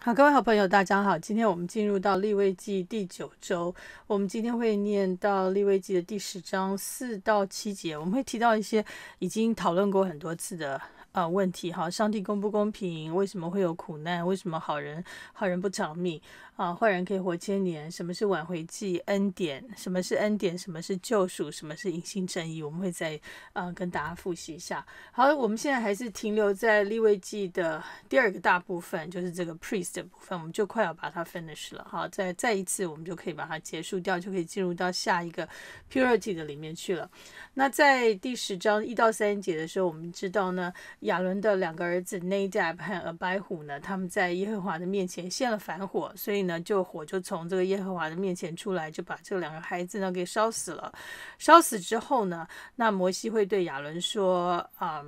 好，各位好朋友，大家好。今天我们进入到立位记第九周，我们今天会念到立位记的第十章四到七节，我们会提到一些已经讨论过很多次的呃，问题。哈，上帝公不公平？为什么会有苦难？为什么好人好人不长命？啊，坏人可以活千年。什么是挽回祭恩典？什么是恩典？什么是救赎？什么是隐性正义？我们会在啊跟大家复习一下。好，我们现在还是停留在利未记的第二个大部分，就是这个 priest 的部分，我们就快要把它 finish 了。好，再再一次我们就可以把它结束掉，就可以进入到下一个 purity 的里面去了。那在第十章一到三节的时候，我们知道呢，亚伦的两个儿子 Nadab 和白虎呢，他们在耶和华的面前献了反火，所以。那就火就从这个耶和华的面前出来，就把这两个孩子呢给烧死了。烧死之后呢，那摩西会对亚伦说：“啊，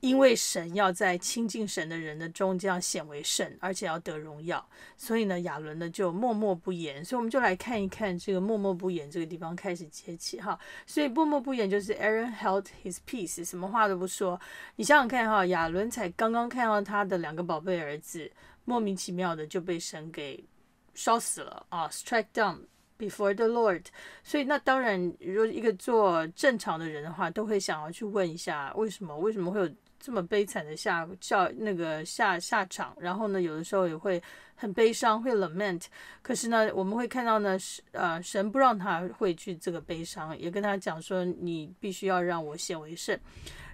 因为神要在亲近神的人的中间显为圣，而且要得荣耀，所以呢，亚伦呢就默默不言。”所以我们就来看一看这个默默不言这个地方开始接起哈。所以默默不言就是 Aaron held his peace，什么话都不说。你想想看哈，亚伦才刚刚看到他的两个宝贝儿子。莫名其妙的就被神给烧死了啊！Strike down before the Lord。所以那当然，如果一个做正常的人的话，都会想要去问一下为什么？为什么会有这么悲惨的下叫那个下下场？然后呢，有的时候也会很悲伤，会 lament。可是呢，我们会看到呢，是呃神不让他会去这个悲伤，也跟他讲说，你必须要让我显为圣。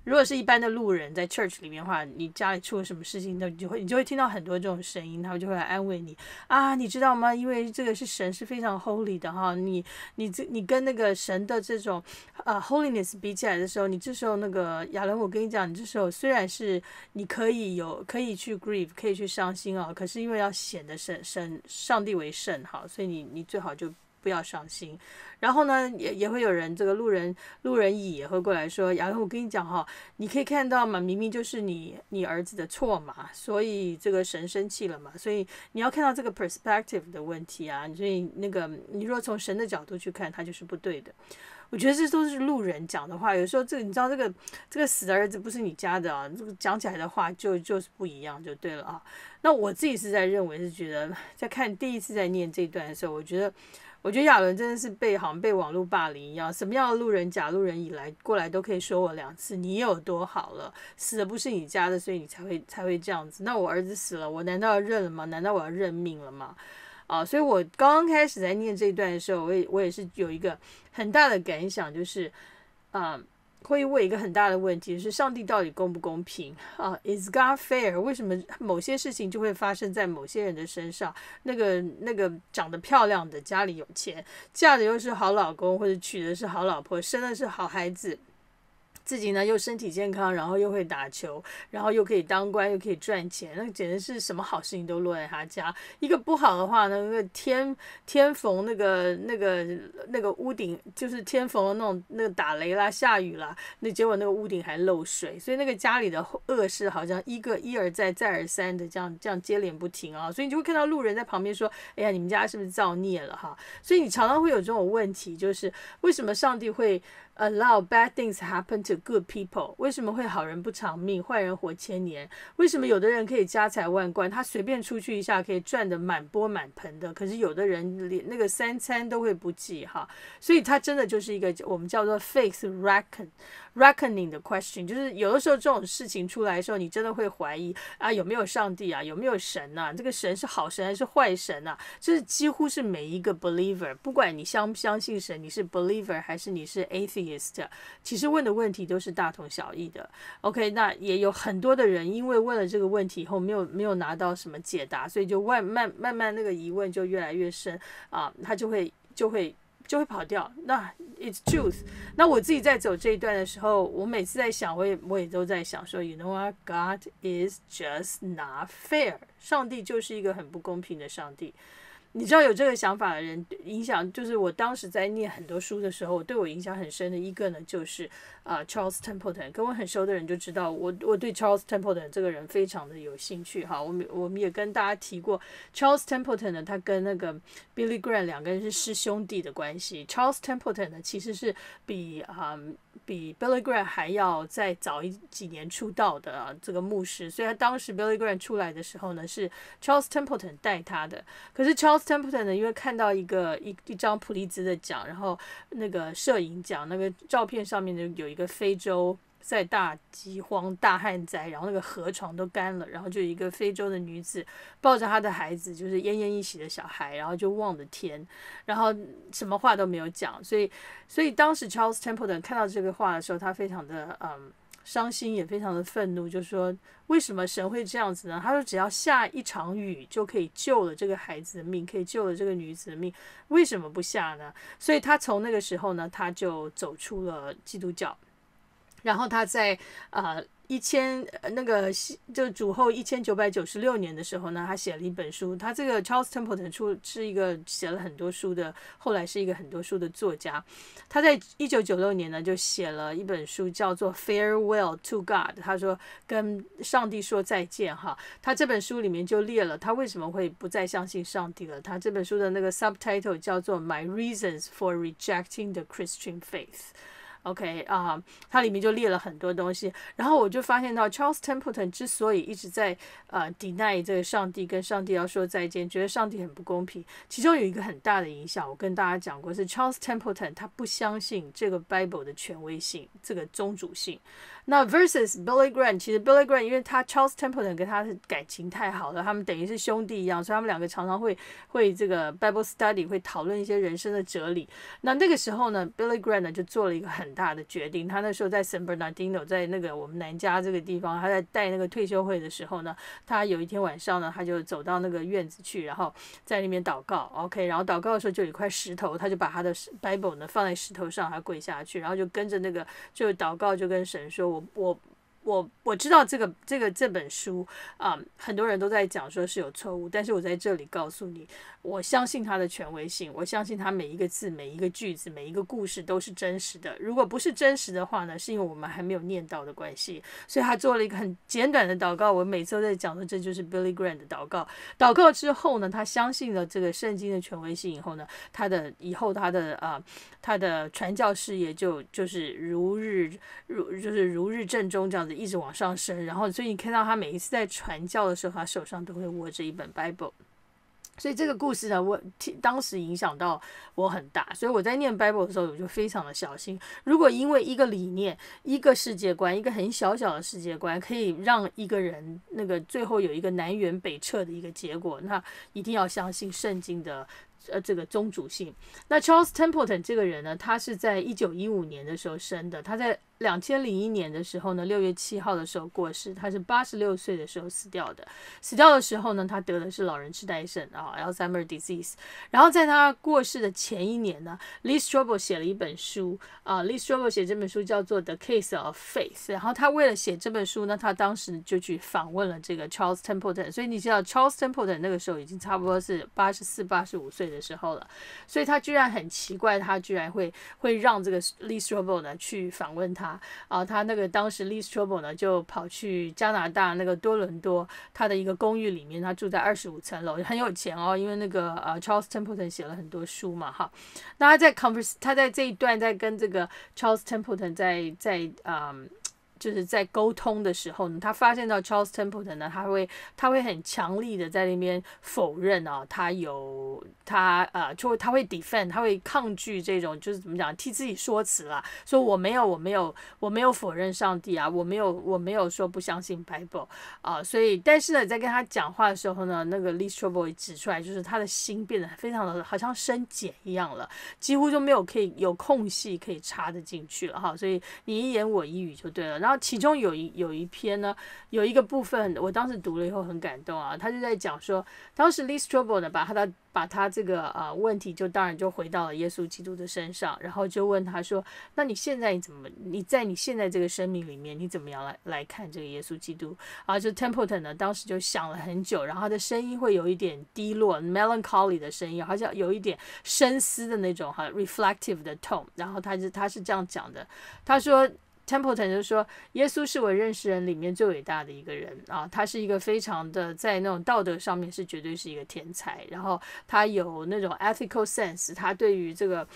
如果是一般的路人在 church 里面的话，你家里出了什么事情，那你就会你就会听到很多这种声音，他们就会来安慰你啊，你知道吗？因为这个是神是非常 holy 的哈，你你这你跟那个神的这种呃 holiness 比起来的时候，你这时候那个亚伦，我跟你讲，你这时候虽然是你可以有可以去 grieve，可以去伤心啊，可是因为要显得神神上帝为圣哈，所以你你最好就。不要伤心，然后呢，也也会有人，这个路人路人乙也会过来说，然后我跟你讲哈，你可以看到嘛，明明就是你你儿子的错嘛，所以这个神生气了嘛，所以你要看到这个 perspective 的问题啊，所以那个你若从神的角度去看，他就是不对的。我觉得这都是路人讲的话，有时候这个你知道这个这个死儿子不是你家的啊，这个讲起来的话就就是不一样就对了啊。那我自己是在认为是觉得在看第一次在念这段的时候，我觉得。我觉得亚伦真的是被好像被网络霸凌一样，什么样的路人甲、路人乙来过来都可以说我两次，你有多好了？死的不是你家的，所以你才会才会这样子。那我儿子死了，我难道要认了吗？难道我要认命了吗？啊！所以我刚刚开始在念这一段的时候，我也我也是有一个很大的感想，就是，啊。会问一个很大的问题是：上帝到底公不公平啊？Is God fair？为什么某些事情就会发生在某些人的身上？那个那个长得漂亮的，家里有钱，嫁的又是好老公，或者娶的是好老婆，生的是好孩子。自己呢又身体健康，然后又会打球，然后又可以当官，又可以赚钱，那简直是什么好事情都落在他家。一个不好的话呢，那个天天逢那个那个那个屋顶，就是天逢那种那个打雷啦、下雨啦，那结果那个屋顶还漏水，所以那个家里的恶事好像一个一而再、再而三的这样这样接连不停啊。所以你就会看到路人在旁边说：“哎呀，你们家是不是造孽了哈？”所以你常常会有这种问题，就是为什么上帝会？Allow bad things happen to good people？为什么会好人不长命，坏人活千年？为什么有的人可以家财万贯，他随便出去一下可以赚得满钵满盆的，可是有的人连那个三餐都会不济哈？所以他真的就是一个我们叫做 face reckoning reckoning 的 question，就是有的时候这种事情出来的时候，你真的会怀疑啊有没有上帝啊有没有神呐？这个神是好神还是坏神呐？就是几乎是每一个 believer，不管你相不相信神，你是 believer 还是你是 atheist？s 其实问的问题都是大同小异的。OK，那也有很多的人因为问了这个问题以后，没有没有拿到什么解答，所以就慢慢慢慢那个疑问就越来越深啊，他就会就会就会跑掉。那 It's truth。那我自己在走这一段的时候，我每次在想，我也我也都在想说，You know what? God is just not fair。上帝就是一个很不公平的上帝。你知道有这个想法的人影响，就是我当时在念很多书的时候，对我影响很深的一个呢，就是啊，Charles Templeton。跟我很熟的人就知道，我我对 Charles Templeton 这个人非常的有兴趣。哈。我们我们也跟大家提过，Charles Templeton 呢，他跟那个 Billy Grant 两个人是师兄弟的关系。Charles Templeton 呢，其实是比啊。比 Billy Graham 还要再早一几年出道的这个牧师，虽然当时 Billy Graham 出来的时候呢是 Charles Templeton 带他的，可是 Charles Templeton 呢因为看到一个一一张普利兹的奖，然后那个摄影奖那个照片上面呢有一个非洲。在大饥荒、大旱灾，然后那个河床都干了，然后就一个非洲的女子抱着她的孩子，就是奄奄一息的小孩，然后就望着天，然后什么话都没有讲。所以，所以当时 Charles Templeton 看到这个话的时候，他非常的嗯伤心，也非常的愤怒，就说：“为什么神会这样子呢？”他说：“只要下一场雨就可以救了这个孩子的命，可以救了这个女子的命，为什么不下呢？”所以他从那个时候呢，他就走出了基督教。然后他在呃一千那个就主后一千九百九十六年的时候呢，他写了一本书。他这个 Charles Templeton 出是一个写了很多书的，后来是一个很多书的作家。他在一九九六年呢就写了一本书，叫做《Farewell to God》。他说跟上帝说再见哈。他这本书里面就列了他为什么会不再相信上帝了。他这本书的那个 subtitle 叫做《My Reasons for Rejecting the Christian Faith》。OK 啊，它里面就列了很多东西，然后我就发现到 Charles Templeton 之所以一直在呃 deny 这个上帝跟上帝要说再见，觉得上帝很不公平，其中有一个很大的影响，我跟大家讲过是 Charles Templeton 他不相信这个 Bible 的权威性，这个宗主性。那 versus Billy g r a n t 其实 Billy g r a n t 因为他 Charles Templeton 跟他的感情太好了，他们等于是兄弟一样，所以他们两个常常会会这个 Bible study 会讨论一些人生的哲理。那那个时候呢，Billy g r a n t 呢就做了一个很大的决定，他那时候在 San Bernardino，在那个我们南加这个地方，他在带那个退休会的时候呢，他有一天晚上呢，他就走到那个院子去，然后在那边祷告。OK，然后祷告的时候就有一块石头，他就把他的 Bible 呢放在石头上，他跪下去，然后就跟着那个就祷告，就跟神说。我我。我我知道这个这个这本书啊，很多人都在讲说是有错误，但是我在这里告诉你，我相信他的权威性，我相信他每一个字、每一个句子、每一个故事都是真实的。如果不是真实的话呢，是因为我们还没有念到的关系。所以他做了一个很简短的祷告。我每次都在讲的，这就是 Billy Graham 的祷告。祷告之后呢，他相信了这个圣经的权威性以后呢，他的以后他的啊，他的传教事业就就是如日如就是如日正中这样子。一直往上升，然后所以你看到他每一次在传教的时候，他手上都会握着一本 Bible。所以这个故事呢，我当时影响到我很大，所以我在念 Bible 的时候，我就非常的小心。如果因为一个理念、一个世界观、一个很小小的世界观，可以让一个人那个最后有一个南辕北辙的一个结果，那一定要相信圣经的。呃，这个宗主性。那 Charles Templeton 这个人呢，他是在一九一五年的时候生的。他在两千零一年的时候呢，六月七号的时候过世。他是八十六岁的时候死掉的。死掉的时候呢，他得的是老人痴呆症啊，Alzheimer disease。然后在他过世的前一年呢，Lee Struble 写了一本书啊，Lee Struble 写这本书叫做《The Case of Faith》。然后他为了写这本书呢，他当时就去访问了这个 Charles Templeton。所以你知道 Charles Templeton 那个时候已经差不多是八十四、八十五岁的。的时候了，所以他居然很奇怪，他居然会会让这个 Lee Struble 呢去访问他啊，他那个当时 Lee Struble 呢就跑去加拿大那个多伦多他的一个公寓里面，他住在二十五层楼，很有钱哦，因为那个呃 Charles Templeton 写了很多书嘛哈，那他在 c o n v e r s 他在这一段在跟这个 Charles Templeton 在在嗯。就是在沟通的时候呢，他发现到 Charles Templeton 呢，他会他会很强力的在那边否认啊，他有他呃，就他会 defend，他会抗拒这种就是怎么讲替自己说辞啊，说我没有我没有我没有否认上帝啊，我没有我没有说不相信 Bible 啊，所以但是呢，在跟他讲话的时候呢，那个 l i s t t r b o y 指出来就是他的心变得非常的好像生茧一样了，几乎就没有可以有空隙可以插得进去了哈，所以你一言我一语就对了。然后其中有一有一篇呢，有一个部分，我当时读了以后很感动啊。他就在讲说，当时 List Trouble 呢，把他的把他这个啊问题就当然就回到了耶稣基督的身上，然后就问他说：“那你现在你怎么？你在你现在这个生命里面，你怎么样来来看这个耶稣基督？”啊，就 Templeton 呢，当时就想了很久，然后他的声音会有一点低落，melancholy 的声音，好像有一点深思的那种哈，reflective 的 tone。然后他就他是这样讲的，他说。Templeton 就说：“耶稣是我认识人里面最伟大的一个人啊，他是一个非常的在那种道德上面是绝对是一个天才，然后他有那种 ethical sense，他对于这个。”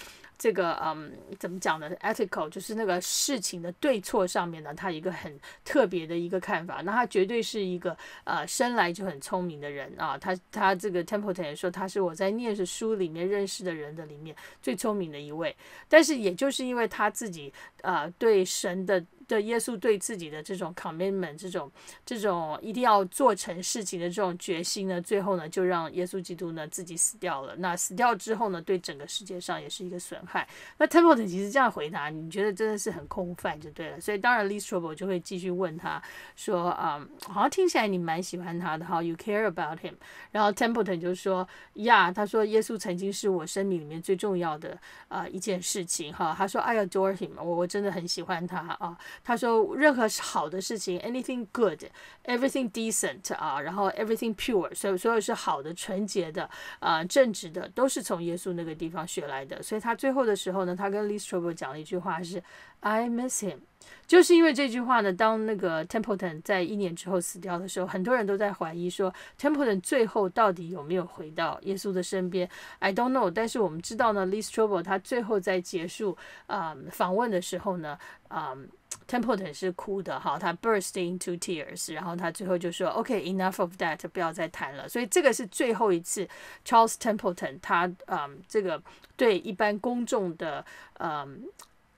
这个嗯，怎么讲呢？ethical 就是那个事情的对错上面呢，他一个很特别的一个看法。那他绝对是一个呃生来就很聪明的人啊。他他这个 Templeton 说他是我在念书里面认识的人的里面最聪明的一位。但是也就是因为他自己呃对神的。这耶稣对自己的这种 commitment，这种这种一定要做成事情的这种决心呢，最后呢就让耶稣基督呢自己死掉了。那死掉之后呢，对整个世界上也是一个损害。那 Templeton 其实这样回答，你觉得真的是很空泛就对了。所以当然 l i s t r m l e o 就会继续问他说啊，好像听起来你蛮喜欢他的哈，You care about him。然后 Templeton 就说呀，他说耶稣曾经是我生命里面最重要的啊一件事情哈，他说 I adore him，我我真的很喜欢他啊。他说任何是好的事情，anything good，everything decent 啊，然后 everything pure，所所有是好的、纯洁的、啊正直的，都是从耶稣那个地方学来的。所以他最后的时候呢，他跟 Lee s t r o b e 讲了一句话是 "I miss him"，就是因为这句话呢，当那个 Templeton 在一年之后死掉的时候，很多人都在怀疑说 Templeton 最后到底有没有回到耶稣的身边？I don't know。但是我们知道呢，Lee s t r o b e r 他最后在结束啊访问的时候呢，嗯。Templeton 是哭的哈，他 b u r s t into tears，然后他最后就说，OK，enough of that，不要再谈了。所以这个是最后一次 Charles Templeton 他嗯这个对一般公众的嗯。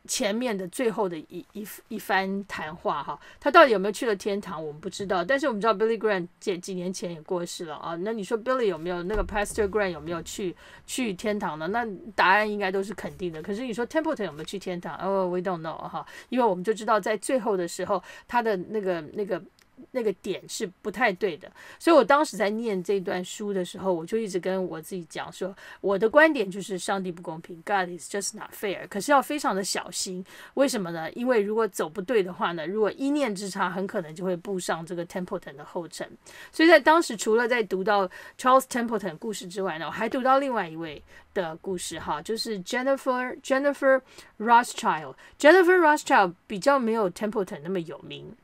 前面的最后的一一一番谈话哈，他到底有没有去了天堂，我们不知道。但是我们知道 Billy Graham 几几年前也过世了啊。那你说 Billy 有没有那个 Pastor Graham 有没有去去天堂呢？那答案应该都是肯定的。可是你说 Templeton 有没有去天堂？哦，We don't know 哈，因为我们就知道在最后的时候他的那个那个。那个点是不太对的，所以我当时在念这段书的时候，我就一直跟我自己讲说，我的观点就是上帝不公平，God is just not fair。可是要非常的小心，为什么呢？因为如果走不对的话呢，如果一念之差，很可能就会步上这个 Templeton 的后尘。所以在当时，除了在读到 Charles Templeton 故事之外呢，我还读到另外一位的故事哈，就是 Jennifer Jennifer Rothschild。Jennifer Rothschild 比较没有 Templeton 那么有名。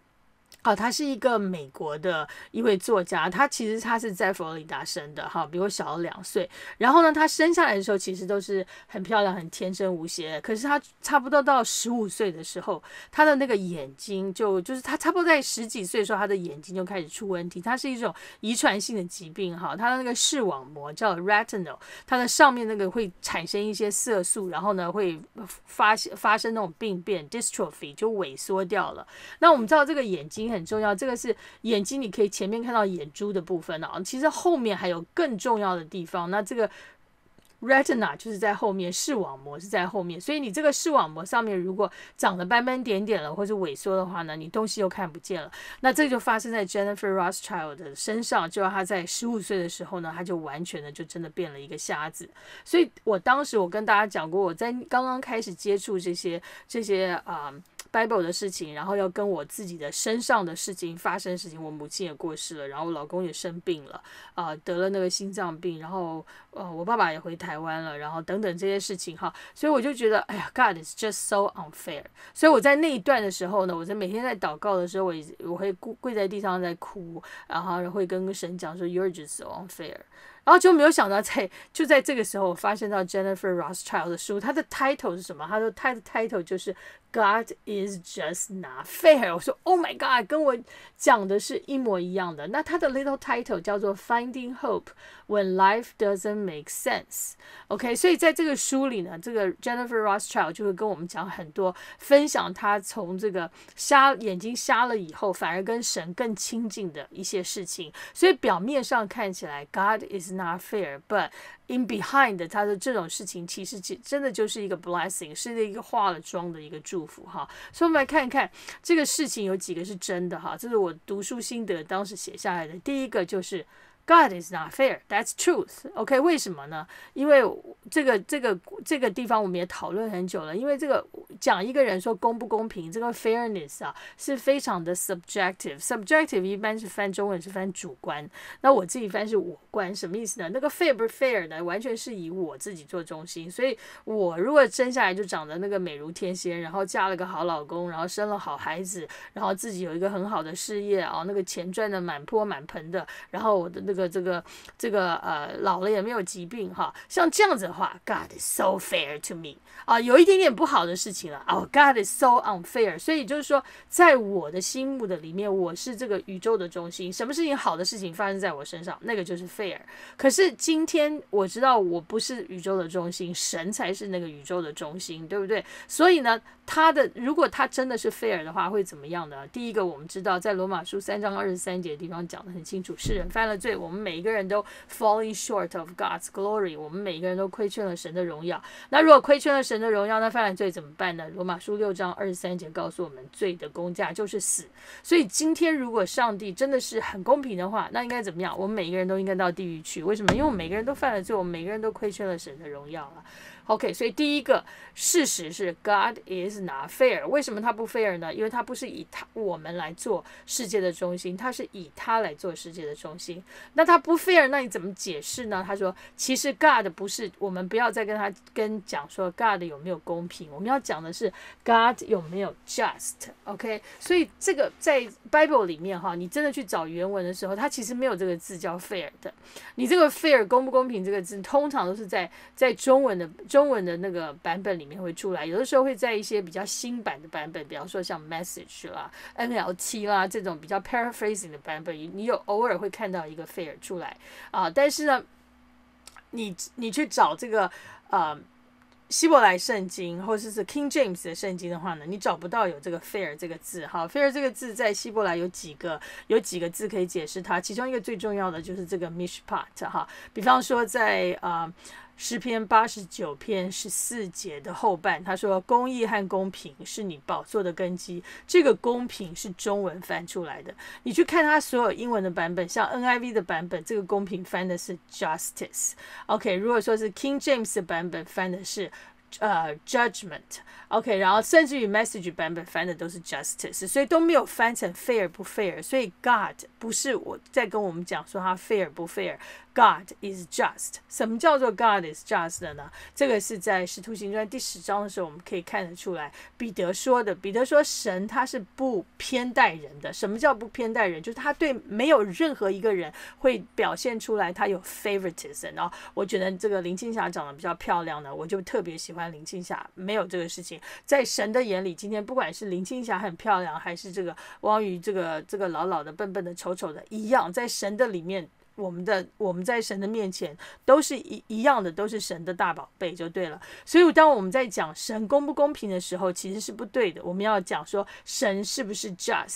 好，他是一个美国的一位作家，他其实他是在佛罗里达生的，哈，比我小了两岁。然后呢，他生下来的时候其实都是很漂亮，很天真无邪。可是他差不多到十五岁的时候，他的那个眼睛就就是他差不多在十几岁的时候，他的眼睛就开始出问题。他是一种遗传性的疾病，哈，他的那个视网膜叫 retinal，它的上面那个会产生一些色素，然后呢会发发生那种病变，dystrophy 就萎缩掉了。那我们知道这个眼睛。很重要，这个是眼睛，你可以前面看到眼珠的部分了其实后面还有更重要的地方，那这个 retina 就是在后面，视网膜是在后面。所以你这个视网膜上面如果长了斑斑点点了，或者萎缩的话呢，你东西又看不见了。那这就发生在 Jennifer Rothschild 的身上，就是她在十五岁的时候呢，她就完全的就真的变了一个瞎子。所以我当时我跟大家讲过，我在刚刚开始接触这些这些啊。Bible 的事情，然后要跟我自己的身上的事情发生事情，我母亲也过世了，然后我老公也生病了，啊，得了那个心脏病，然后呃，我爸爸也回台湾了，然后等等这些事情哈，所以我就觉得，哎呀，God is just so unfair。所以我在那一段的时候呢，我在每天在祷告的时候，我我会跪跪在地上在哭，然后会跟神讲说，You're just so unfair。然后就没有想到，在就在这个时候，我发现到 Jennifer Rothschild 的书，它的 title 是什么？他说他的 t i t l e 就是 God is just not fair。我说 Oh my God，跟我讲的是一模一样的。那他的 little title 叫做 Finding Hope。When life doesn't make sense, OK？所以在这个书里呢，这个 Jennifer Rothschild 就会跟我们讲很多，分享他从这个瞎眼睛瞎了以后，反而跟神更亲近的一些事情。所以表面上看起来，God is not fair, but in behind，他的这种事情其实真的就是一个 blessing，是一个化了妆的一个祝福哈。所以我们来看一看，这个事情有几个是真的哈。这是我读书心得，当时写下来的。第一个就是。God is not fair. That's truth. OK，为什么呢？因为这个、这个、这个地方我们也讨论很久了。因为这个讲一个人说公不公平，这个 fairness 啊是非常的 subjective。subjective 一般是翻中文是翻主观。那我自己翻是我观，什么意思呢？那个 fair 不是 fair 呢，完全是以我自己做中心。所以我如果生下来就长得那个美如天仙，然后嫁了个好老公，然后生了好孩子，然后自己有一个很好的事业啊，那个钱赚的满坡满盆的，然后我的那个。个这个这个呃老了也没有疾病哈，像这样子的话，God is so fair to me 啊，有一点点不好的事情了，Oh God is so unfair。所以就是说，在我的心目的里面，我是这个宇宙的中心，什么事情好的事情发生在我身上，那个就是 fair。可是今天我知道我不是宇宙的中心，神才是那个宇宙的中心，对不对？所以呢，他的如果他真的是 fair 的话，会怎么样的？第一个，我们知道在罗马书三章二十三节地方讲的很清楚，是人犯了罪，我。我们每一个人都 falling short of God's glory，我们每一个人都亏欠了神的荣耀。那如果亏欠了神的荣耀，那犯了罪怎么办呢？罗马书六章二十三节告诉我们，罪的工价就是死。所以今天如果上帝真的是很公平的话，那应该怎么样？我们每一个人都应该到地狱去？为什么？因为每个人都犯了罪，我们每个人都亏欠了神的荣耀啊。OK，所以第一个事实是 God is not fair。为什么他不 fair 呢？因为他不是以他我们来做世界的中心，他是以他来做世界的中心。那他不 fair，那你怎么解释呢？他说，其实 God 不是我们不要再跟他跟讲说 God 有没有公平，我们要讲的是 God 有没有 just。OK，所以这个在 Bible 里面哈，你真的去找原文的时候，他其实没有这个字叫 fair 的。你这个 fair 公不公平这个字，通常都是在在中文的中。中文的那个版本里面会出来，有的时候会在一些比较新版的版本，比方说像 Message 啦、N L t 啦这种比较 Paraphrasing 的版本，你有偶尔会看到一个 Fair 出来啊。但是呢，你你去找这个啊希伯来圣经或者是 King James 的圣经的话呢，你找不到有这个 Fair 这个字哈。Fair 这个字在希伯来有几个？有几个字可以解释它？其中一个最重要的就是这个 Mispart 哈。比方说在啊。诗篇八十九篇十四节的后半，他说：“公义和公平是你宝座的根基。”这个“公平”是中文翻出来的。你去看他所有英文的版本，像 NIV 的版本，这个“公平”翻的是 “justice”。OK，如果说是 King James 的版本翻的是“呃 judgment”。OK，然后甚至于 Message 版本翻的都是 “justice”，所以都没有翻成 “fair” 不 “fair”。所以 God 不是我在跟我们讲说他 “fair” 不 “fair”。God is just，什么叫做 God is just 的呢？这个是在《使徒行传》第十章的时候，我们可以看得出来，彼得说的。彼得说，神他是不偏待人的。什么叫不偏待人？就是他对没有任何一个人会表现出来他有 favoritism 后我觉得这个林青霞长得比较漂亮呢，我就特别喜欢林青霞，没有这个事情。在神的眼里，今天不管是林青霞很漂亮，还是这个汪宇这个这个老老的、笨笨的、丑丑的，一样，在神的里面。我们的我们在神的面前都是一一样的，都是神的大宝贝，就对了。所以当我们在讲神公不公平的时候，其实是不对的。我们要讲说神是不是 just？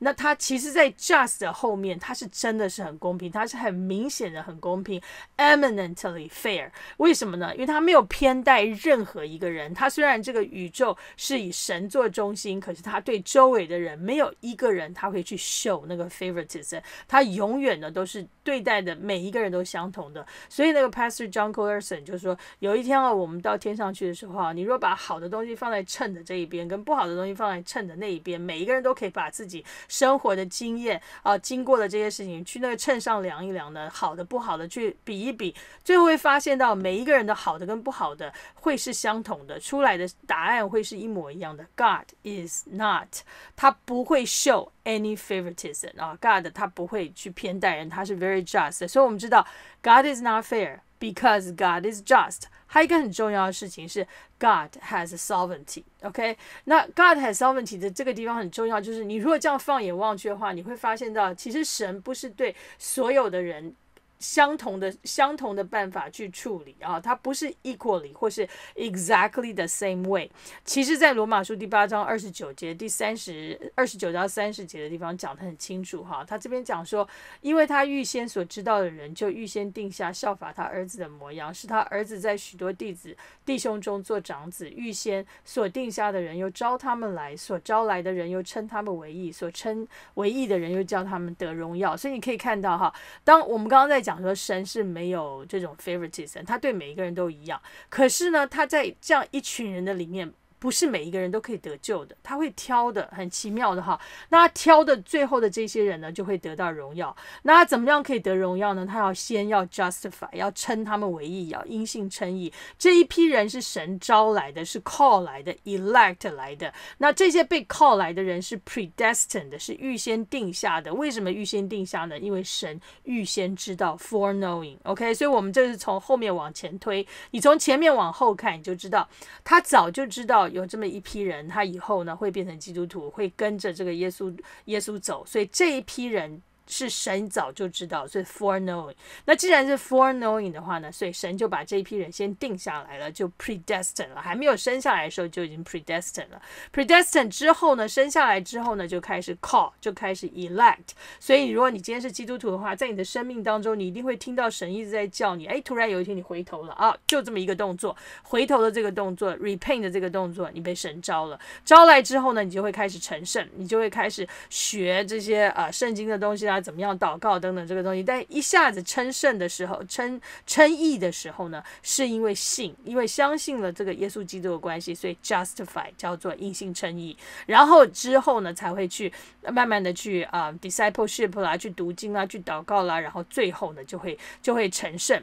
那他其实，在 just 的后面，他是真的是很公平，他是很明显的很公平 e m i n e n t l y fair。为什么呢？因为他没有偏待任何一个人。他虽然这个宇宙是以神做中心，可是他对周围的人没有一个人他会去 show 那个 favoritism。他永远的都是对。对待的每一个人都相同的，所以那个 Pastor John c e r l s o n 就说：有一天啊，我们到天上去的时候啊，你若把好的东西放在秤的这一边，跟不好的东西放在秤的那一边，每一个人都可以把自己生活的经验啊，经过的这些事情，去那个秤上量一量的，好的不好的去比一比，最后会发现到每一个人的好的跟不好的会是相同的，出来的答案会是一模一样的。God is not，他不会 show any favoritism 啊，God 他不会去偏待人，他是 very。just，所以我们知道，God is not fair because God is just。还有一个很重要的事情是，God has sovereignty。OK，那 God has sovereignty 的这个地方很重要，就是你如果这样放眼望去的话，你会发现到其实神不是对所有的人。相同的相同的办法去处理啊，它不是 equally 或是 exactly the same way。其实，在罗马书第八章二十九节第三十二十九到三十节的地方讲得很清楚哈。他这边讲说，因为他预先所知道的人，就预先定下效法他儿子的模样，是他儿子在许多弟子弟兄中做长子，预先所定下的人又招他们来，所招来的人又称他们为义，所称为义的人又叫他们得荣耀。所以你可以看到哈，当我们刚刚在。讲说神是没有这种 favoritism，他对每一个人都一样。可是呢，他在这样一群人的里面。不是每一个人都可以得救的，他会挑的很奇妙的哈。那他挑的最后的这些人呢，就会得到荣耀。那他怎么样可以得荣耀呢？他要先要 justify，要称他们为义，要因信称义。这一批人是神招来的，是 call 来的，elect 来的。那这些被 call 来的人是 predestined，是预先定下的。为什么预先定下呢？因为神预先知道，foreknowing。OK，所以我们这是从后面往前推，你从前面往后看，你就知道他早就知道。有这么一批人，他以后呢会变成基督徒，会跟着这个耶稣耶稣走，所以这一批人。是神早就知道，所以 foreknowing。那既然是 foreknowing 的话呢，所以神就把这一批人先定下来了，就 predestined 了。还没有生下来的时候就已经 predestined 了。predestined 之后呢，生下来之后呢，就开始 call，就开始 elect。所以如果你今天是基督徒的话，在你的生命当中，你一定会听到神一直在叫你。哎，突然有一天你回头了啊，就这么一个动作，回头的这个动作，repent 的这个动作，你被神招了。招来之后呢，你就会开始成圣，你就会开始学这些呃圣经的东西啊。怎么样祷告等等这个东西，但一下子称圣的时候称称义的时候呢，是因为信，因为相信了这个耶稣基督的关系，所以 justify 叫做因信称义，然后之后呢才会去慢慢的去啊 discipleship 啦，去读经啦，去祷告啦，然后最后呢就会就会成圣。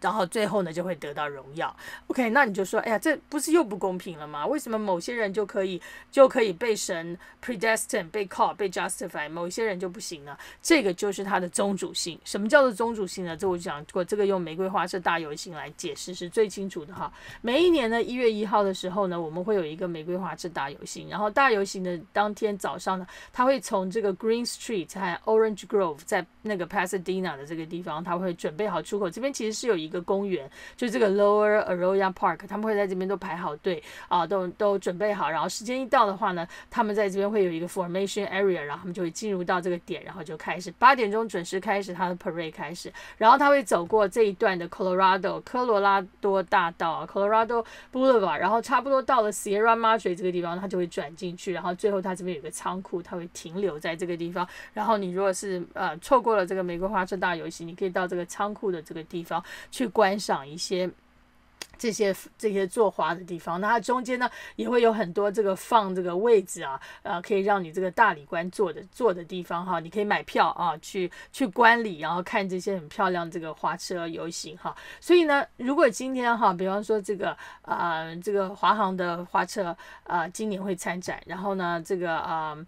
然后最后呢，就会得到荣耀。OK，那你就说，哎呀，这不是又不公平了吗？为什么某些人就可以就可以被神 predestined、被 call、被 justify，某些人就不行呢？这个就是它的宗主性。什么叫做宗主性呢？这我讲过，这个用玫瑰花是大游行来解释是最清楚的哈。每一年呢，一月一号的时候呢，我们会有一个玫瑰花是大游行。然后大游行的当天早上呢，他会从这个 Green Street 有 Orange Grove 在那个 Pasadena 的这个地方，他会准备好出口。这边其实是有。一个公园，就这个 Lower Arroyo Park，他们会在这边都排好队啊，都都准备好，然后时间一到的话呢，他们在这边会有一个 formation area，然后他们就会进入到这个点，然后就开始八点钟准时开始他的 parade 开始，然后他会走过这一段的 Colorado 科罗拉多大道 Colorado Boulevard，然后差不多到了 Sierra Madre 这个地方，他就会转进去，然后最后他这边有个仓库，他会停留在这个地方。然后你如果是呃错过了这个玫瑰花村大游行，你可以到这个仓库的这个地方。去观赏一些这些这些坐花的地方，那它中间呢也会有很多这个放这个位置啊，呃，可以让你这个大理官坐的坐的地方哈，你可以买票啊去去观礼，然后看这些很漂亮这个花车游行哈。所以呢，如果今天哈，比方说这个啊，这个华航的花车啊，今年会参展，然后呢，这个啊。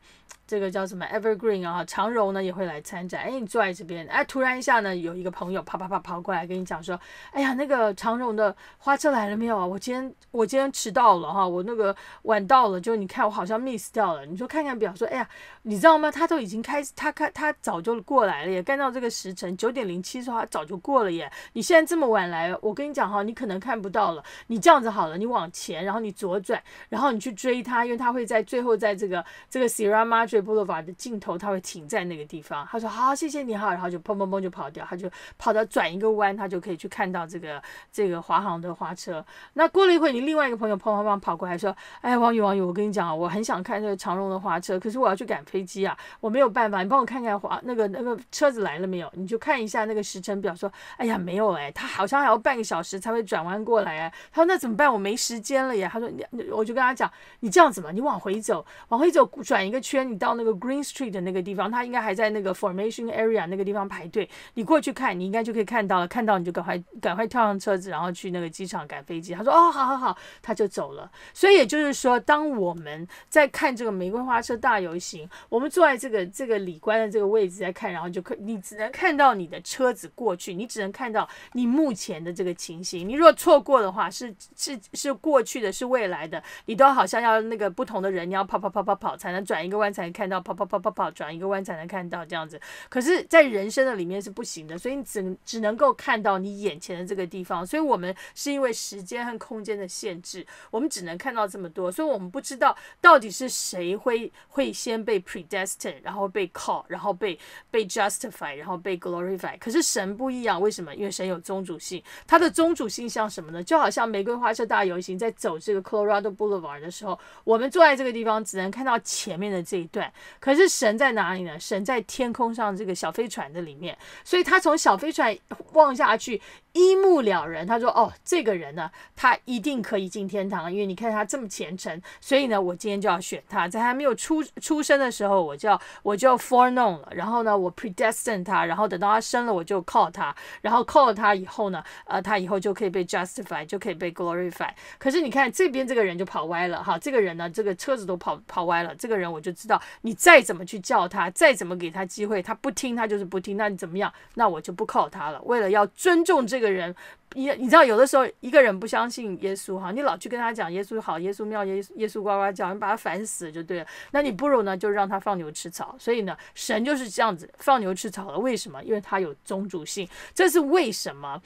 这个叫什么 Evergreen 啊？长荣呢也会来参展。哎，你坐在这边。哎，突然一下呢，有一个朋友啪啪啪跑过来跟你讲说：“哎呀，那个长荣的花车来了没有啊？我今天我今天迟到了哈，我那个晚到了，就你看我好像 miss 掉了。你说看看表，说哎呀，你知道吗？他都已经开，他开他早就过来了耶。干到这个时辰九点零七，的他早就过了耶。你现在这么晚来了，我跟你讲哈，你可能看不到了。你这样子好了，你往前，然后你左转，然后你去追他，因为他会在最后在这个这个 s r e r a m a j 布法的镜头，他会停在那个地方。他说：“好，谢谢你。”好，然后就砰砰砰就跑掉。他就跑到转一个弯，他就可以去看到这个这个华航的花车。那过了一会，你另外一个朋友砰砰砰跑过来说：“哎，王宇王宇，我跟你讲啊，我很想看这个长荣的花车，可是我要去赶飞机啊，我没有办法，你帮我看看华那个那个车子来了没有？你就看一下那个时程表，说：哎呀，没有哎，他好像还要半个小时才会转弯过来哎。他说：那怎么办？我没时间了呀。他说：你我就跟他讲，你这样子嘛，你往回走，往回走转一个圈，你到。”到那个 Green Street 的那个地方，他应该还在那个 Formation Area 那个地方排队。你过去看，你应该就可以看到了。看到你就赶快赶快跳上车子，然后去那个机场赶飞机。他说：“哦，好好好。”他就走了。所以也就是说，当我们在看这个玫瑰花车大游行，我们坐在这个这个里观的这个位置在看，然后就可你只能看到你的车子过去，你只能看到你目前的这个情形。你如果错过的话，是是是过去的是未来的，你都好像要那个不同的人，你要跑跑跑跑跑才能转一个弯才。看到跑跑跑跑跑转一个弯才能看到这样子，可是，在人生的里面是不行的，所以你只只能够看到你眼前的这个地方。所以，我们是因为时间和空间的限制，我们只能看到这么多。所以，我们不知道到底是谁会会先被 predestined，然后被 call，然后被被 justify，然后被 glorify。可是神不一样，为什么？因为神有宗主性，他的宗主性像什么呢？就好像玫瑰花车大游行在走这个 Colorado Boulevard 的时候，我们坐在这个地方，只能看到前面的这一段。可是神在哪里呢？神在天空上这个小飞船的里面，所以他从小飞船望下去。一目了然，他说：“哦，这个人呢，他一定可以进天堂，因为你看他这么虔诚，所以呢，我今天就要选他，在他没有出出生的时候，我就要我就 foreknow 了，然后呢，我 predestined 他，然后等到他生了，我就 call 他，然后 call 他以后呢，呃，他以后就可以被 justified，就可以被 g l o r i f y 可是你看这边这个人就跑歪了，哈，这个人呢，这个车子都跑跑歪了，这个人我就知道，你再怎么去叫他，再怎么给他机会，他不听，他就是不听，那你怎么样？那我就不 call 他了，为了要尊重这。”个人，你你知道，有的时候一个人不相信耶稣哈，你老去跟他讲耶稣好，耶稣妙，耶稣耶稣呱呱叫，你把他烦死就对了。那你不如呢，就让他放牛吃草。所以呢，神就是这样子放牛吃草的。为什么？因为他有宗主性，这是为什么？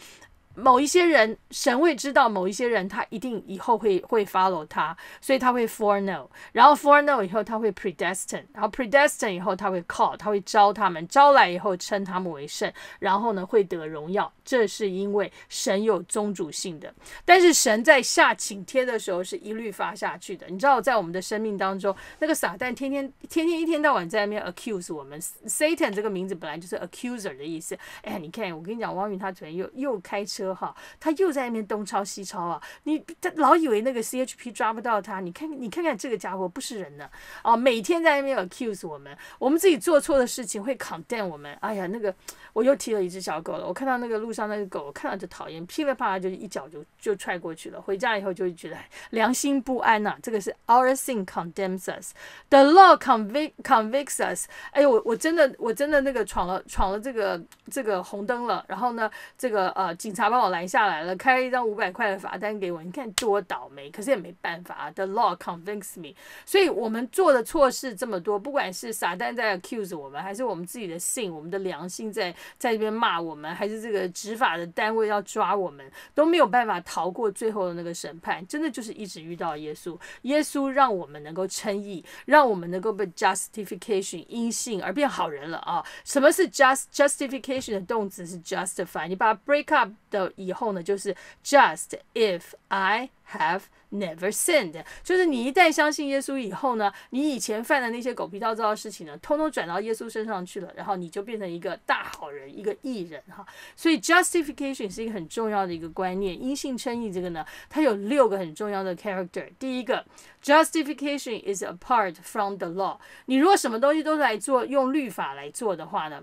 某一些人，神会知道某一些人，他一定以后会会 follow 他，所以他会 foreknow，然后 foreknow 以后他会 predestin，e 然后 predestin e 以后他会 call，他会招他们，招来以后称他们为圣，然后呢会得荣耀。这是因为神有宗主性的，但是神在下请帖的时候是一律发下去的。你知道，在我们的生命当中，那个撒旦天天天天一天到晚在那边 accuse 我们，Satan 这个名字本来就是 accuser 的意思。哎，你看，我跟你讲，王云他昨天又又开车。哈，他又在那边东抄西抄啊！你他老以为那个 C H P 抓不到他，你看你看看这个家伙不是人呢！哦，每天在那边 accuse 我们，我们自己做错的事情会 condemn 我们。哎呀，那个我又踢了一只小狗了。我看到那个路上那个狗，我看到就讨厌，噼里啪啦就一脚就就踹过去了。回家以后就觉得良心不安呐。这个是 our sin condemns us，the law convict convicts us。哎呦，我我真的我真的那个闯了闯了这个这个红灯了。然后呢，这个呃警察。把我拦下来了，开一张五百块的罚单给我，你看多倒霉。可是也没办法，The law c o n v i n c e s me。所以我们做的错事这么多，不管是撒旦在 accuse 我们，还是我们自己的性、我们的良心在在这边骂我们，还是这个执法的单位要抓我们，都没有办法逃过最后的那个审判。真的就是一直遇到耶稣，耶稣让我们能够称义，让我们能够被 justification 因信而变好人了啊。什么是 just justification 的动词是 justify？你把 break up 的以后呢，就是 just if I have never sinned，就是你一旦相信耶稣以后呢，你以前犯的那些狗皮膏药事情呢，通通转到耶稣身上去了，然后你就变成一个大好人，一个艺人哈。所以 justification 是一个很重要的一个观念。因信称义这个呢，它有六个很重要的 character。第一个，justification is apart from the law。你如果什么东西都来做，用律法来做的话呢？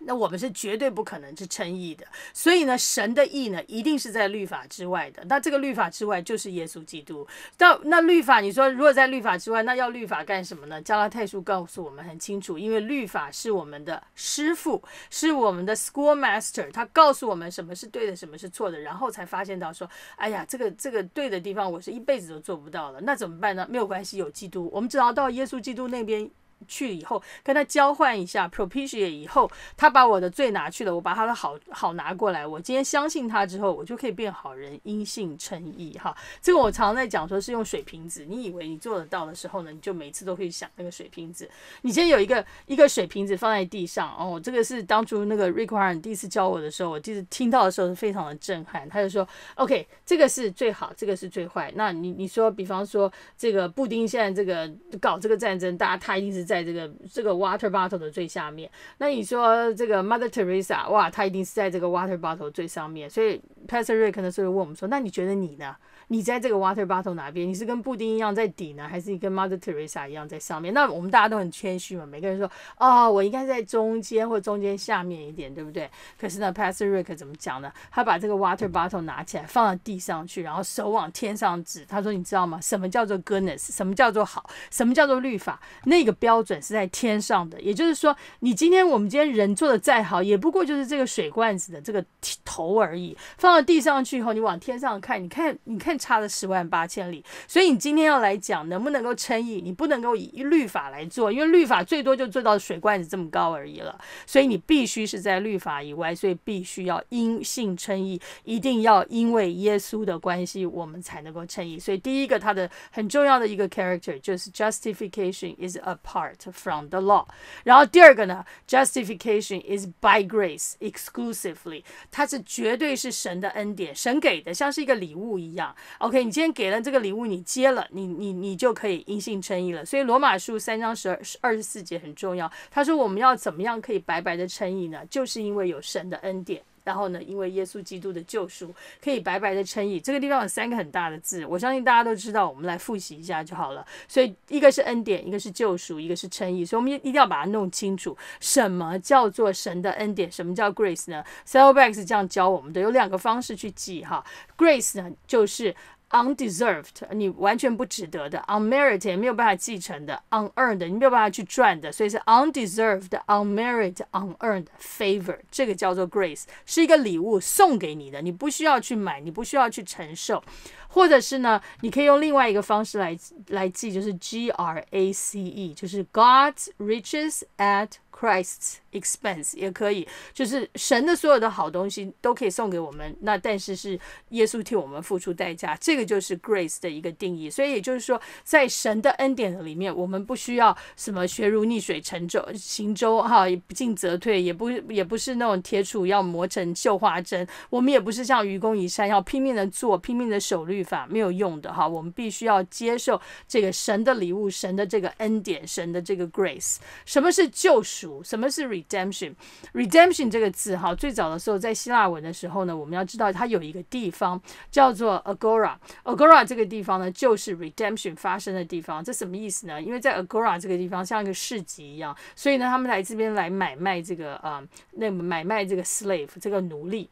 那我们是绝对不可能是称义的，所以呢，神的义呢，一定是在律法之外的。那这个律法之外就是耶稣基督。到那律法，你说如果在律法之外，那要律法干什么呢？加拉太书告诉我们很清楚，因为律法是我们的师傅，是我们的 school master，他告诉我们什么是对的，什么是错的，然后才发现到说，哎呀，这个这个对的地方，我是一辈子都做不到了。那怎么办呢？没有关系，有基督，我们只要到耶稣基督那边。去以后跟他交换一下，propitiate 以后，他把我的罪拿去了，我把他的好好拿过来。我今天相信他之后，我就可以变好人，因信称义哈。这个我常在讲，说是用水瓶子。你以为你做得到的时候呢，你就每次都可以想那个水瓶子。你先有一个一个水瓶子放在地上哦。这个是当初那个瑞克汉第一次教我的时候，我第一次听到的时候是非常的震撼。他就说，OK，这个是最好，这个是最坏。那你你说，比方说这个布丁现在这个搞这个战争，大家他一直是在。在这个这个 water bottle 的最下面，那你说这个 Mother Teresa 哇，她一定是在这个 water bottle 最上面，所以 p a t o r Rick 呢，所以问我们说，那你觉得你呢？你在这个 water bottle 哪边？你是跟布丁一样在底呢，还是你跟 Mother Teresa 一样在上面？那我们大家都很谦虚嘛，每个人说啊，我应该在中间或中间下面一点，对不对？可是呢，Pastor Rick 怎么讲呢？他把这个 water bottle 拿起来放到地上去，然后手往天上指。他说：“你知道吗？什么叫做 goodness？什么叫做好？什么叫做律法？那个标准是在天上的。也就是说，你今天我们今天人做的再好，也不过就是这个水罐子的这个头而已。放到地上去以后，你往天上看，你看，你看。”差了十万八千里，所以你今天要来讲能不能够称义，你不能够以律法来做，因为律法最多就做到水罐子这么高而已了，所以你必须是在律法以外，所以必须要因信称义，一定要因为耶稣的关系，我们才能够称义。所以第一个它的很重要的一个 character 就是 justification is apart from the law，然后第二个呢，justification is by grace exclusively，它是绝对是神的恩典，神给的像是一个礼物一样。O.K. 你今天给了这个礼物，你接了，你你你就可以因信称义了。所以罗马书三章十二十二十四节很重要。他说我们要怎么样可以白白的称义呢？就是因为有神的恩典。然后呢？因为耶稣基督的救赎可以白白的称义。这个地方有三个很大的字，我相信大家都知道。我们来复习一下就好了。所以一个是恩典，一个是救赎，一个是称义。所以我们一定要把它弄清楚。什么叫做神的恩典？什么叫 grace 呢 s e l l b a n k s 这样教我们的，有两个方式去记哈。Grace 呢，就是。Undeserved，你完全不值得的，unmerited，没有办法继承的，unearned，你没有办法去赚的，所以是 undeserved，unmerited，unearned favor，这个叫做 grace，是一个礼物送给你的，你不需要去买，你不需要去承受，或者是呢，你可以用另外一个方式来来记，就是 G R A C E，就是 God's riches at Christ's expense 也可以，就是神的所有的好东西都可以送给我们，那但是是耶稣替我们付出代价，这个就是 Grace 的一个定义。所以也就是说，在神的恩典里面，我们不需要什么学如逆水成舟，行舟哈也不进则退，也不也不是那种铁杵要磨成绣花针，我们也不是像愚公移山要拼命的做，拼命的守律法没有用的哈。我们必须要接受这个神的礼物，神的这个恩典，神的这个 Grace。什么是救赎？什么是 redemption？redemption 这个字哈，最早的时候在希腊文的时候呢，我们要知道它有一个地方叫做 agora。agora 这个地方呢，就是 redemption 发生的地方。这什么意思呢？因为在 agora 这个地方像一个市集一样，所以呢，他们来这边来买卖这个啊，那买卖这个 slave 这个奴隶，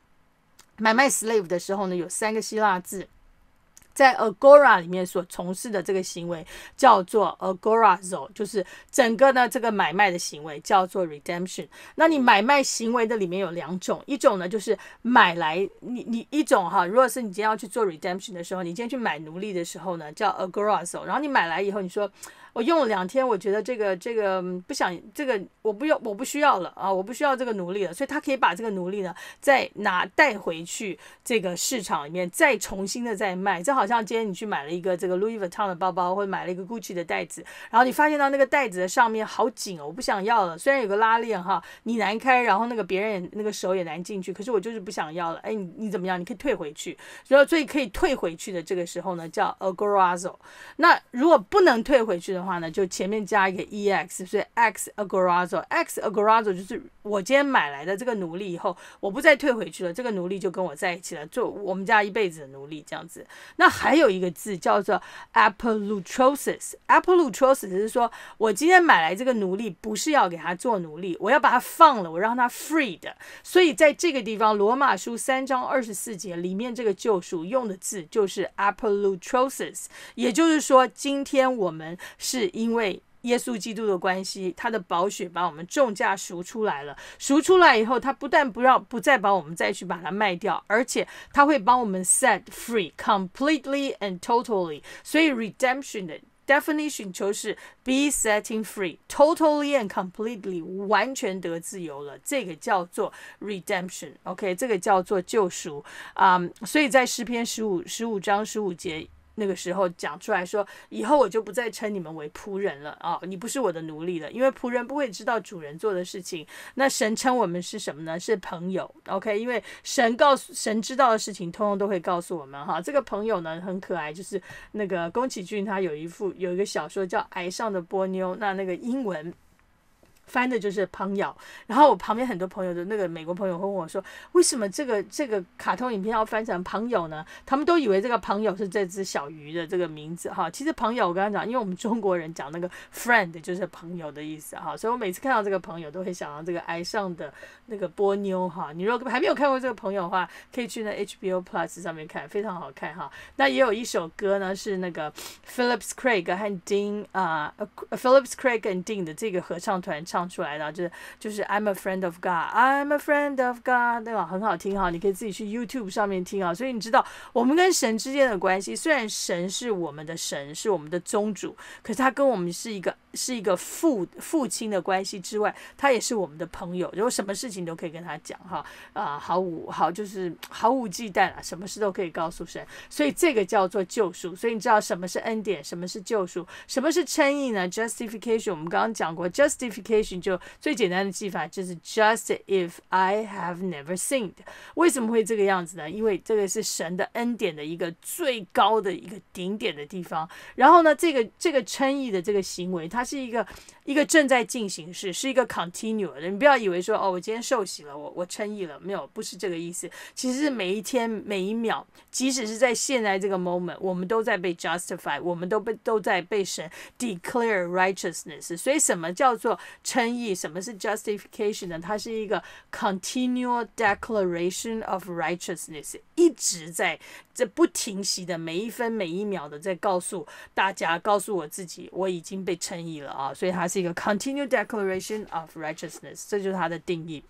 买卖 slave 的时候呢，有三个希腊字。在 agora 里面所从事的这个行为叫做 agorazo，就是整个呢这个买卖的行为叫做 redemption。那你买卖行为的里面有两种，一种呢就是买来你你一种哈，如果是你今天要去做 redemption 的时候，你今天去买奴隶的时候呢，叫 agorazo。然后你买来以后，你说。我用了两天，我觉得这个这个不想这个，我不用我不需要了啊，我不需要这个奴隶了，所以他可以把这个奴隶呢再拿带回去这个市场里面再重新的再卖，就好像今天你去买了一个这个 Louis Vuitton 的包包，或者买了一个 Gucci 的袋子，然后你发现到那个袋子的上面好紧哦，我不想要了，虽然有个拉链哈，你难开，然后那个别人那个手也难进去，可是我就是不想要了，哎你你怎么样？你可以退回去，所以所以可以退回去的这个时候呢叫 a g o r a z o 那如果不能退回去的。话呢，就前面加一个 ex，所以 exagorazo，exagorazo 就是我今天买来的这个奴隶以后，我不再退回去了，这个奴隶就跟我在一起了，就我们家一辈子的奴隶这样子。那还有一个字叫做 a p o l l u t r o s i s a p p l l u t r o s i s 是说我今天买来这个奴隶不是要给他做奴隶，我要把他放了，我让他 free 的。所以在这个地方，罗马书三章二十四节里面这个救赎用的字就是 a p o l l u t r o s i s 也就是说今天我们。是因为耶稣基督的关系，他的宝血把我们重价赎出来了。赎出来以后，他不但不让，不再把我们再去把它卖掉，而且他会帮我们 set free completely and totally。所以 redemption 的 definition 就是 be setting free totally and completely，完全得自由了。这个叫做 redemption，OK，这个叫做救赎啊。所以在诗篇十五十五章十五节。那个时候讲出来说，以后我就不再称你们为仆人了啊，你不是我的奴隶了，因为仆人不会知道主人做的事情。那神称我们是什么呢？是朋友。OK，因为神告诉神知道的事情，通通都会告诉我们哈。这个朋友呢很可爱，就是那个宫崎骏他有一副有一个小说叫《癌上的波妞》，那那个英文。翻的就是朋友，然后我旁边很多朋友的那个美国朋友会问我说：“为什么这个这个卡通影片要翻成朋友呢？”他们都以为这个朋友是这只小鱼的这个名字哈。其实朋友，我刚刚讲，因为我们中国人讲那个 friend 就是朋友的意思哈，所以我每次看到这个朋友，都会想到这个哀伤的那个波妞哈。你如果还没有看过这个朋友的话，可以去那 HBO Plus 上面看，非常好看哈。那也有一首歌呢，是那个 Phillips Craig 和 Dean 啊，Phillips Craig 和 Dean 的这个合唱团唱。出来的就是就是 I'm a friend of God, I'm a friend of God，对吧？很好听哈，你可以自己去 YouTube 上面听啊。所以你知道我们跟神之间的关系，虽然神是我们的神，是我们的宗主，可是他跟我们是一个。是一个父父亲的关系之外，他也是我们的朋友，有什么事情都可以跟他讲哈啊，毫无好就是毫无忌惮啊，什么事都可以告诉神，所以这个叫做救赎。所以你知道什么是恩典，什么是救赎，什么是称义呢？Justification 我们刚刚讲过，Justification 就最简单的记法就是 Just if I have never sinned。为什么会这个样子呢？因为这个是神的恩典的一个最高的一个顶点的地方。然后呢，这个这个称义的这个行为，它它是一个一个正在进行式，是一个 continuous。你不要以为说哦，我今天受洗了，我我称义了，没有，不是这个意思。其实每一天每一秒，即使是在现在这个 moment，我们都在被 justify，我们都被都在被神 declare righteousness。所以什么叫做称义？什么是 justification 呢？它是一个 c o n t i n u a l declaration of righteousness，一直在这不停息的每一分每一秒的在告诉大家，告诉我自己，我已经被称义。了啊，所以它是一个 continue declaration of righteousness，这就是它的定义。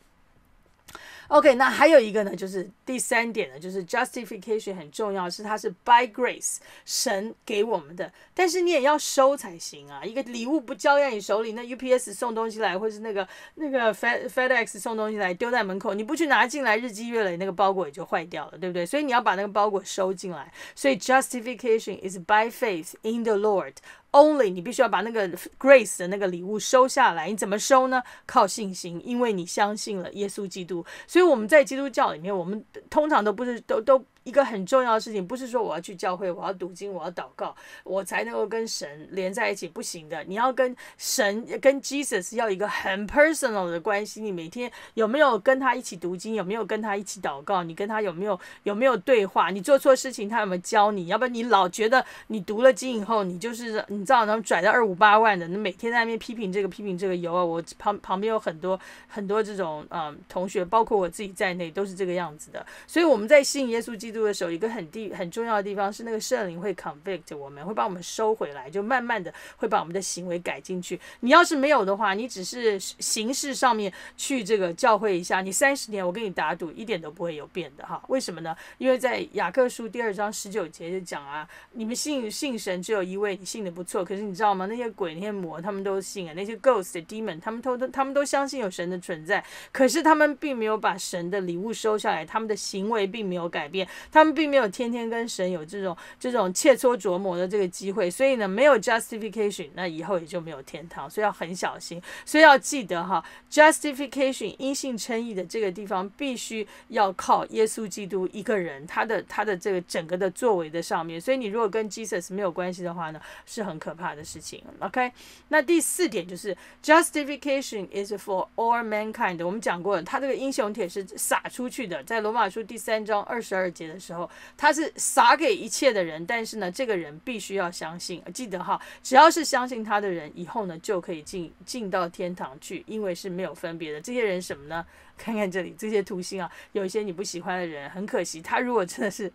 OK，那还有一个呢，就是第三点呢，就是 justification 很重要，是它是 by grace，神给我们的，但是你也要收才行啊。一个礼物不交在你手里，那 UPS 送东西来，或是那个那个 Fed FedEx 送东西来，丢在门口，你不去拿进来，日积月累，那个包裹也就坏掉了，对不对？所以你要把那个包裹收进来。所以 justification is by faith in the Lord。Only，你必须要把那个 Grace 的那个礼物收下来。你怎么收呢？靠信心，因为你相信了耶稣基督。所以我们在基督教里面，我们通常都不是都都。一个很重要的事情，不是说我要去教会，我要读经，我要祷告，我才能够跟神连在一起，不行的。你要跟神、跟 Jesus 是要一个很 personal 的关系。你每天有没有跟他一起读经？有没有跟他一起祷告？你跟他有没有有没有对话？你做错事情，他有没有教你？要不然你老觉得你读了经以后，你就是你知道能拽到二五八万的，你每天在那边批评这个批评这个，有啊。我旁旁边有很多很多这种嗯同学，包括我自己在内，都是这个样子的。所以我们在信耶稣基。度的时候，一个很地很重要的地方是，那个圣灵会 convict 我们，会把我们收回来，就慢慢的会把我们的行为改进去。你要是没有的话，你只是形式上面去这个教会一下，你三十年，我跟你打赌一点都不会有变的哈。为什么呢？因为在雅各书第二章十九节就讲啊，你们信信神只有一位，你信的不错。可是你知道吗？那些鬼那些魔他们都信啊，那些 g h o s t d e m o n 他们都都他们都相信有神的存在，可是他们并没有把神的礼物收下来，他们的行为并没有改变。他们并没有天天跟神有这种这种切磋琢磨的这个机会，所以呢，没有 justification，那以后也就没有天堂，所以要很小心，所以要记得哈，justification 因信称义的这个地方必须要靠耶稣基督一个人，他的他的这个整个的作为的上面，所以你如果跟 Jesus 没有关系的话呢，是很可怕的事情。OK，那第四点就是 justification is for all mankind。我们讲过了，他这个英雄帖是撒出去的，在罗马书第三章二十二节。的时候，他是撒给一切的人，但是呢，这个人必须要相信，记得哈，只要是相信他的人，以后呢就可以进进到天堂去，因为是没有分别的。这些人什么呢？看看这里这些图形啊，有一些你不喜欢的人，很可惜，他如果真的是。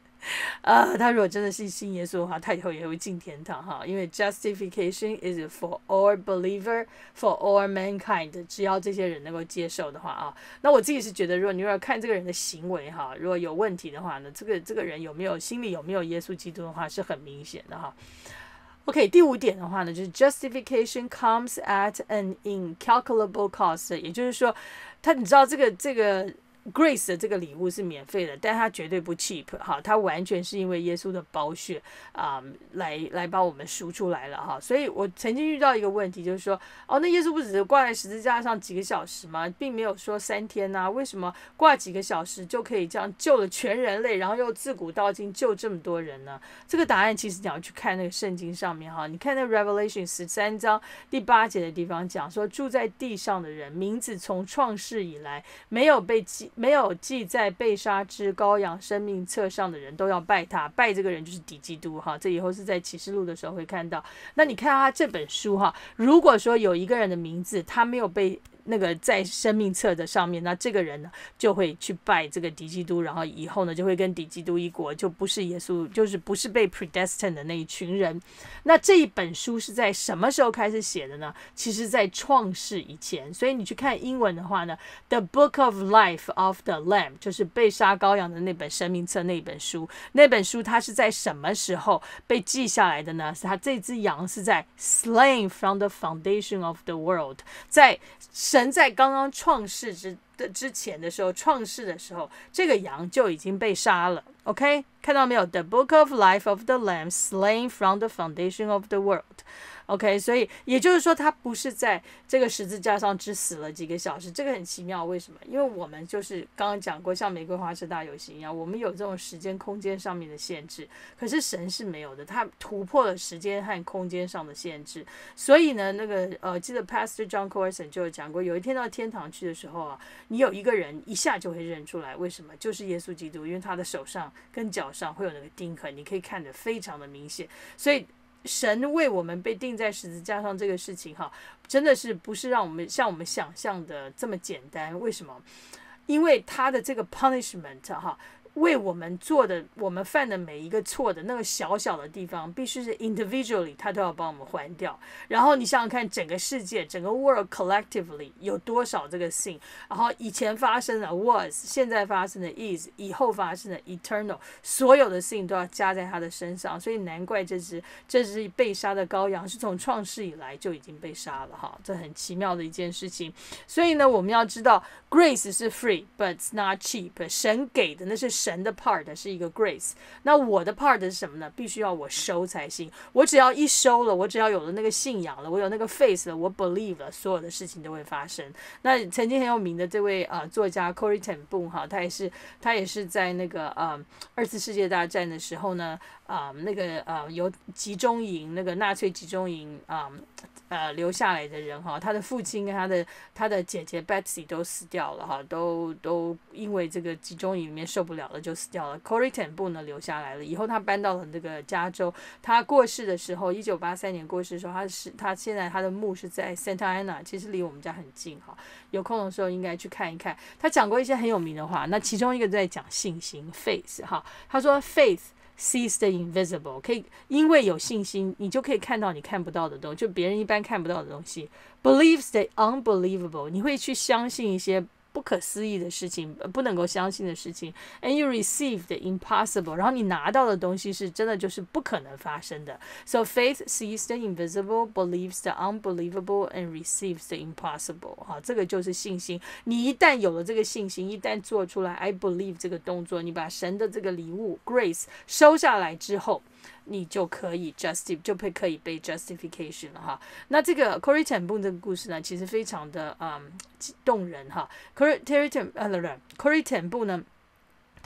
啊，他如果真的是信耶稣的话，他以后也会进天堂哈。因为 justification is for all believer for all mankind，只要这些人能够接受的话啊，那我自己是觉得，如果你要看这个人的行为哈，如果有问题的话呢，这个这个人有没有心里有没有耶稣基督的话是很明显的哈。OK，第五点的话呢，就是 justification comes at an incalculable cost，也就是说，他你知道这个这个。Grace 的这个礼物是免费的，但它绝对不 cheap，哈，它完全是因为耶稣的宝血啊，来来把我们赎出来了，哈。所以我曾经遇到一个问题，就是说，哦，那耶稣不只是挂在十字架上几个小时吗？并没有说三天呐，为什么挂几个小时就可以这样救了全人类，然后又自古到今救这么多人呢？这个答案其实你要去看那个圣经上面哈，你看那 Revelation 十三章第八节的地方讲说，住在地上的人，名字从创世以来没有被记。没有记在被杀之羔羊生命册上的人都要拜他，拜这个人就是敌基督哈。这以后是在启示录的时候会看到。那你看啊，这本书哈，如果说有一个人的名字他没有被。那个在生命册的上面，那这个人呢就会去拜这个迪基督，然后以后呢就会跟迪基督一国，就不是耶稣，就是不是被 predestined 的那一群人。那这一本书是在什么时候开始写的呢？其实，在创世以前。所以你去看英文的话呢，《The Book of Life of the Lamb》就是被杀羔羊的那本生命册那一本书。那本书它是在什么时候被记下来的呢？是它这只羊是在 slain from the foundation of the world，在。能在刚刚创世之。的之前的时候，创世的时候，这个羊就已经被杀了。OK，看到没有？The Book of Life of the Lamb Slain from the Foundation of the World。OK，所以也就是说，他不是在这个十字架上只死了几个小时，这个很奇妙。为什么？因为我们就是刚刚讲过，像玫瑰花式大游行一样，我们有这种时间、空间上面的限制，可是神是没有的，他突破了时间和空间上的限制。所以呢，那个呃，记得 Pastor John c o r s o n 就有讲过，有一天到天堂去的时候啊。你有一个人一下就会认出来，为什么？就是耶稣基督，因为他的手上跟脚上会有那个钉痕，你可以看得非常的明显。所以，神为我们被钉在十字架上这个事情，哈，真的是不是让我们像我们想象的这么简单？为什么？因为他的这个 punishment，哈。为我们做的，我们犯的每一个错的那个小小的地方，必须是 individually，他都要帮我们还掉。然后你想想看，整个世界，整个 world collectively，有多少这个 sin？然后以前发生的 was，现在发生的 is，以后发生的 eternal，所有的 thing 都要加在他的身上。所以难怪这只这只被杀的羔羊是从创世以来就已经被杀了哈，这很奇妙的一件事情。所以呢，我们要知道 grace 是 free，but it's not cheap。神给的那是神的 part 是一个 grace，那我的 part 是什么呢？必须要我收才行。我只要一收了，我只要有了那个信仰了，我有那个 faith 了，我 believe 了，所有的事情都会发生。那曾经很有名的这位啊作家 Cori Tan Boom 哈，他也是他也是在那个呃二次世界大战的时候呢啊那个呃由集中营那个纳粹集中营啊呃留下来的人哈，他的父亲跟他的他的姐姐 Betsy 都死掉了哈，都都因为这个集中营里面受不了。就死掉了，Corrington 不能留下来了。以后他搬到了那个加州。他过世的时候，一九八三年过世的时候，他是他现在他的墓是在 Santa Ana，其实离我们家很近哈。有空的时候应该去看一看。他讲过一些很有名的话，那其中一个在讲信心 faith 哈。他说 faith sees the invisible，可以因为有信心，你就可以看到你看不到的东西，就别人一般看不到的东西。Believes the unbelievable，你会去相信一些。不可思议的事情，不能够相信的事情，and you receive the impossible。然后你拿到的东西是真的，就是不可能发生的。So faith sees the invisible, believes the unbelievable, and receives the impossible。啊，这个就是信心。你一旦有了这个信心，一旦做出来，I believe 这个动作，你把神的这个礼物 grace 收下来之后。你就可以 justify，就可可以被 justification 了哈。那这个 c o r y Tan 布这个故事呢，其实非常的嗯动人哈。c o r y t r i t o n 呃，不是 c o r y Tan 布呢。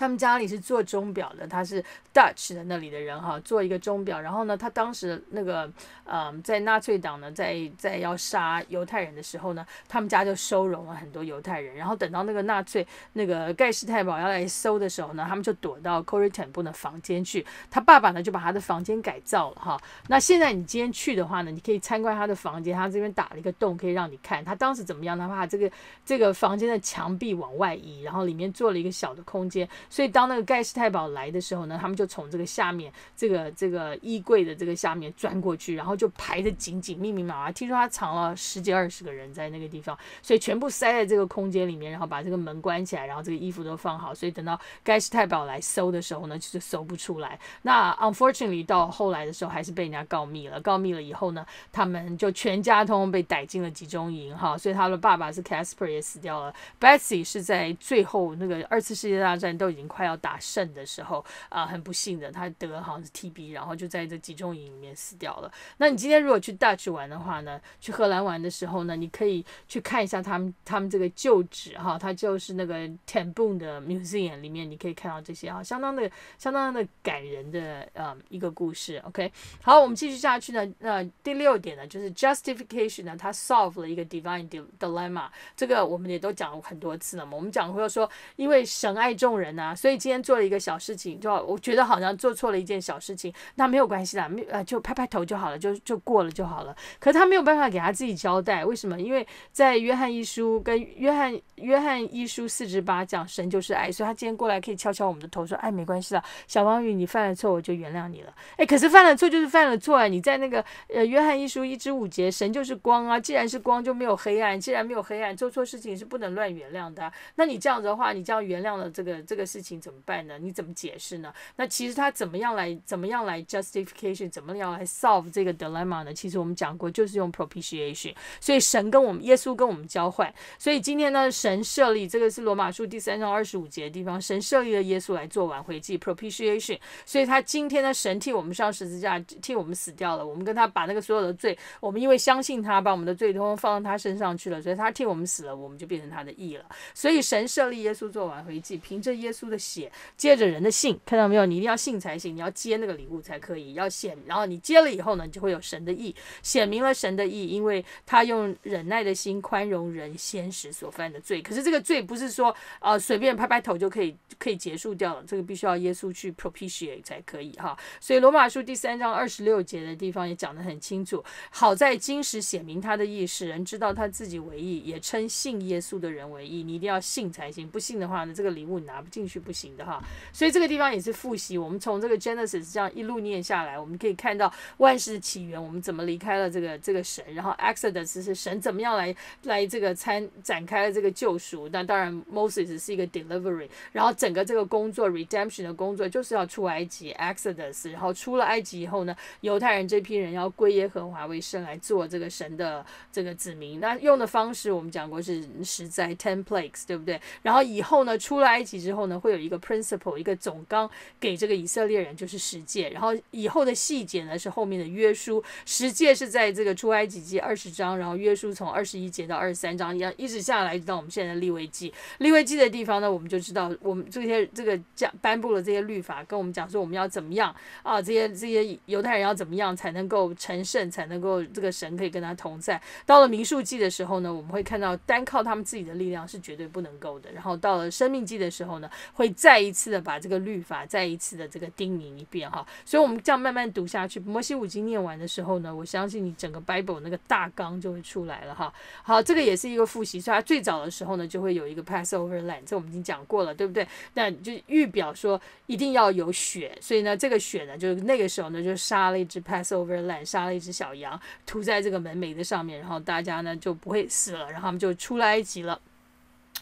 他们家里是做钟表的，他是 Dutch 的那里的人哈，做一个钟表。然后呢，他当时那个呃，在纳粹党呢，在在要杀犹太人的时候呢，他们家就收容了很多犹太人。然后等到那个纳粹那个盖世太保要来搜的时候呢，他们就躲到 Corinton 部的房间去。他爸爸呢就把他的房间改造了哈。那现在你今天去的话呢，你可以参观他的房间，他这边打了一个洞，可以让你看他当时怎么样的话，这个这个房间的墙壁往外移，然后里面做了一个小的空间。所以当那个盖世太保来的时候呢，他们就从这个下面这个这个衣柜的这个下面钻过去，然后就排的紧紧密密麻麻。听说他藏了十几二十个人在那个地方，所以全部塞在这个空间里面，然后把这个门关起来，然后这个衣服都放好。所以等到盖世太保来搜的时候呢，就搜不出来。那 unfortunately 到后来的时候，还是被人家告密了。告密了以后呢，他们就全家通通被逮进了集中营哈。所以他的爸爸是 c a s p e r 也死掉了 b e s s y 是在最后那个二次世界大战都已经。快要打胜的时候啊，很不幸的，他得好像是 T B，然后就在这集中营里面死掉了。那你今天如果去 Dutch 玩的话呢，去荷兰玩的时候呢，你可以去看一下他们他们这个旧址哈，它就是那个 t e m b o o n 的 Museum 里面，你可以看到这些啊，相当的相当的感人的呃一个故事。OK，好，我们继续下去呢，那第六点呢，就是 Justification 呢，它 s o l v e 了一个 Divine Dilemma，这个我们也都讲过很多次了嘛，我们讲过说，因为神爱众人呢。啊，所以今天做了一个小事情，就我觉得好像做错了一件小事情，那没有关系啦，没啊，就拍拍头就好了，就就过了就好了。可是他没有办法给他自己交代，为什么？因为在约翰一书跟约翰约翰一书四十八讲，神就是爱，所以他今天过来可以敲敲我们的头，说，哎，没关系了，小王宇，你犯了错，我就原谅你了。哎，可是犯了错就是犯了错啊，你在那个呃约翰一书一至五节，神就是光啊，既然是光就没有黑暗，既然没有黑暗，做错事情是不能乱原谅的。那你这样子的话，你这样原谅了这个这个。事情怎么办呢？你怎么解释呢？那其实他怎么样来怎么样来 justification，怎么样来 solve 这个 dilemma 呢？其实我们讲过，就是用 propitiation。所以神跟我们，耶稣跟我们交换。所以今天呢，神设立这个是罗马书第三章二十五节的地方，神设立了耶稣来做挽回祭 propitiation。所以他今天呢，神替我们上十字架，替我们死掉了。我们跟他把那个所有的罪，我们因为相信他，把我们的罪都放到他身上去了，所以他替我们死了，我们就变成他的义了。所以神设立耶稣做挽回祭，凭着耶稣。书的血接着人的信，看到没有？你一定要信才行，你要接那个礼物才可以，要显。然后你接了以后呢，你就会有神的意显明了神的意，因为他用忍耐的心宽容人先时所犯的罪。可是这个罪不是说呃随便拍拍头就可以可以结束掉了，这个必须要耶稣去 propitiate 才可以哈。所以罗马书第三章二十六节的地方也讲得很清楚。好在今时显明他的意，使人知道他自己为义，也称信耶稣的人为义。你一定要信才行，不信的话呢，这个礼物你拿不进去。去不行的哈，所以这个地方也是复习。我们从这个 Genesis 这样一路念下来，我们可以看到万事起源，我们怎么离开了这个这个神，然后 Exodus 是神怎么样来来这个参展开了这个救赎。那当然 Moses 是一个 delivery，然后整个这个工作 Redemption 的工作就是要出埃及 Exodus，然后出了埃及以后呢，犹太人这批人要归耶和华为圣，来做这个神的这个子民。那用的方式我们讲过是实在 Ten Plagues，对不对？然后以后呢，出了埃及之后呢？会有一个 principle，一个总纲给这个以色列人，就是十诫。然后以后的细节呢，是后面的约书。十诫是在这个出埃及记二十章，然后约书从二十一节到二十三章，一样一直下来，直到我们现在的立位记。立位记的地方呢，我们就知道我们这些这个讲颁布了这些律法，跟我们讲说我们要怎么样啊？这些这些犹太人要怎么样才能够成圣，才能够这个神可以跟他同在？到了民数记的时候呢，我们会看到单靠他们自己的力量是绝对不能够的。然后到了生命记的时候呢。会再一次的把这个律法再一次的这个叮咛一遍哈，所以我们这样慢慢读下去。摩西五经念完的时候呢，我相信你整个 Bible 那个大纲就会出来了哈。好，这个也是一个复习，所以它最早的时候呢，就会有一个 Passover lamb，这我们已经讲过了，对不对？那就预表说一定要有血，所以呢，这个血呢，就是那个时候呢，就杀了一只 Passover lamb，杀了一只小羊，涂在这个门楣的上面，然后大家呢就不会死了，然后他们就出来埃及了。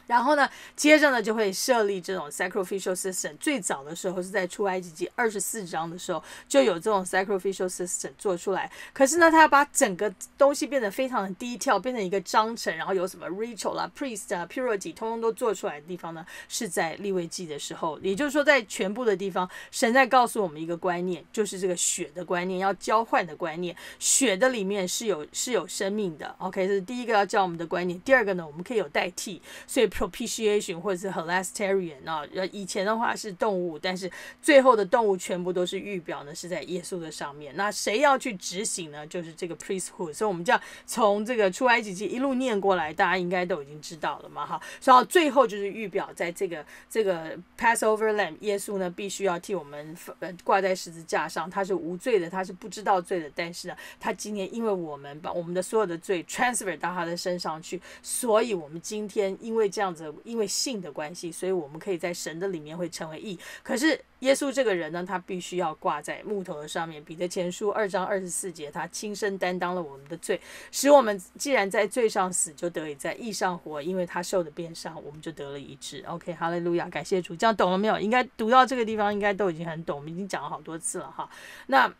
然后呢，接着呢就会设立这种 sacrificial system。最早的时候是在出埃及记二十四章的时候就有这种 sacrificial system 做出来。可是呢，他要把整个东西变得非常的低调，变成一个章程，然后有什么 rachel 啦，priest 啊 p r i t y 通通都做出来的地方呢，是在立位记的时候，也就是说在全部的地方，神在告诉我们一个观念，就是这个血的观念，要交换的观念，血的里面是有是有生命的。OK，这是第一个要教我们的观念。第二个呢，我们可以有代替，所以。p r o p i t i a t i o n 或者是 h e l a s t e r i a n 啊，以前的话是动物，但是最后的动物全部都是预表呢，是在耶稣的上面。那谁要去执行呢？就是这个 priesthood。所以，我们这样从这个出埃及记一路念过来，大家应该都已经知道了嘛，哈。然后最后就是预表，在这个这个 Passover lamb，耶稣呢必须要替我们呃挂在十字架上，他是无罪的，他是不知道罪的。但是呢，他今天因为我们把我们的所有的罪 transfer 到他的身上去，所以我们今天因为这样。子，因为性的关系，所以我们可以在神的里面会成为义。可是耶稣这个人呢，他必须要挂在木头的上面。彼得前书二章二十四节，他亲身担当了我们的罪，使我们既然在罪上死，就得以在义上活。因为他受的鞭伤，我们就得了一致。OK，哈利路亚，感谢主。这样懂了没有？应该读到这个地方，应该都已经很懂。我们已经讲了好多次了哈。那。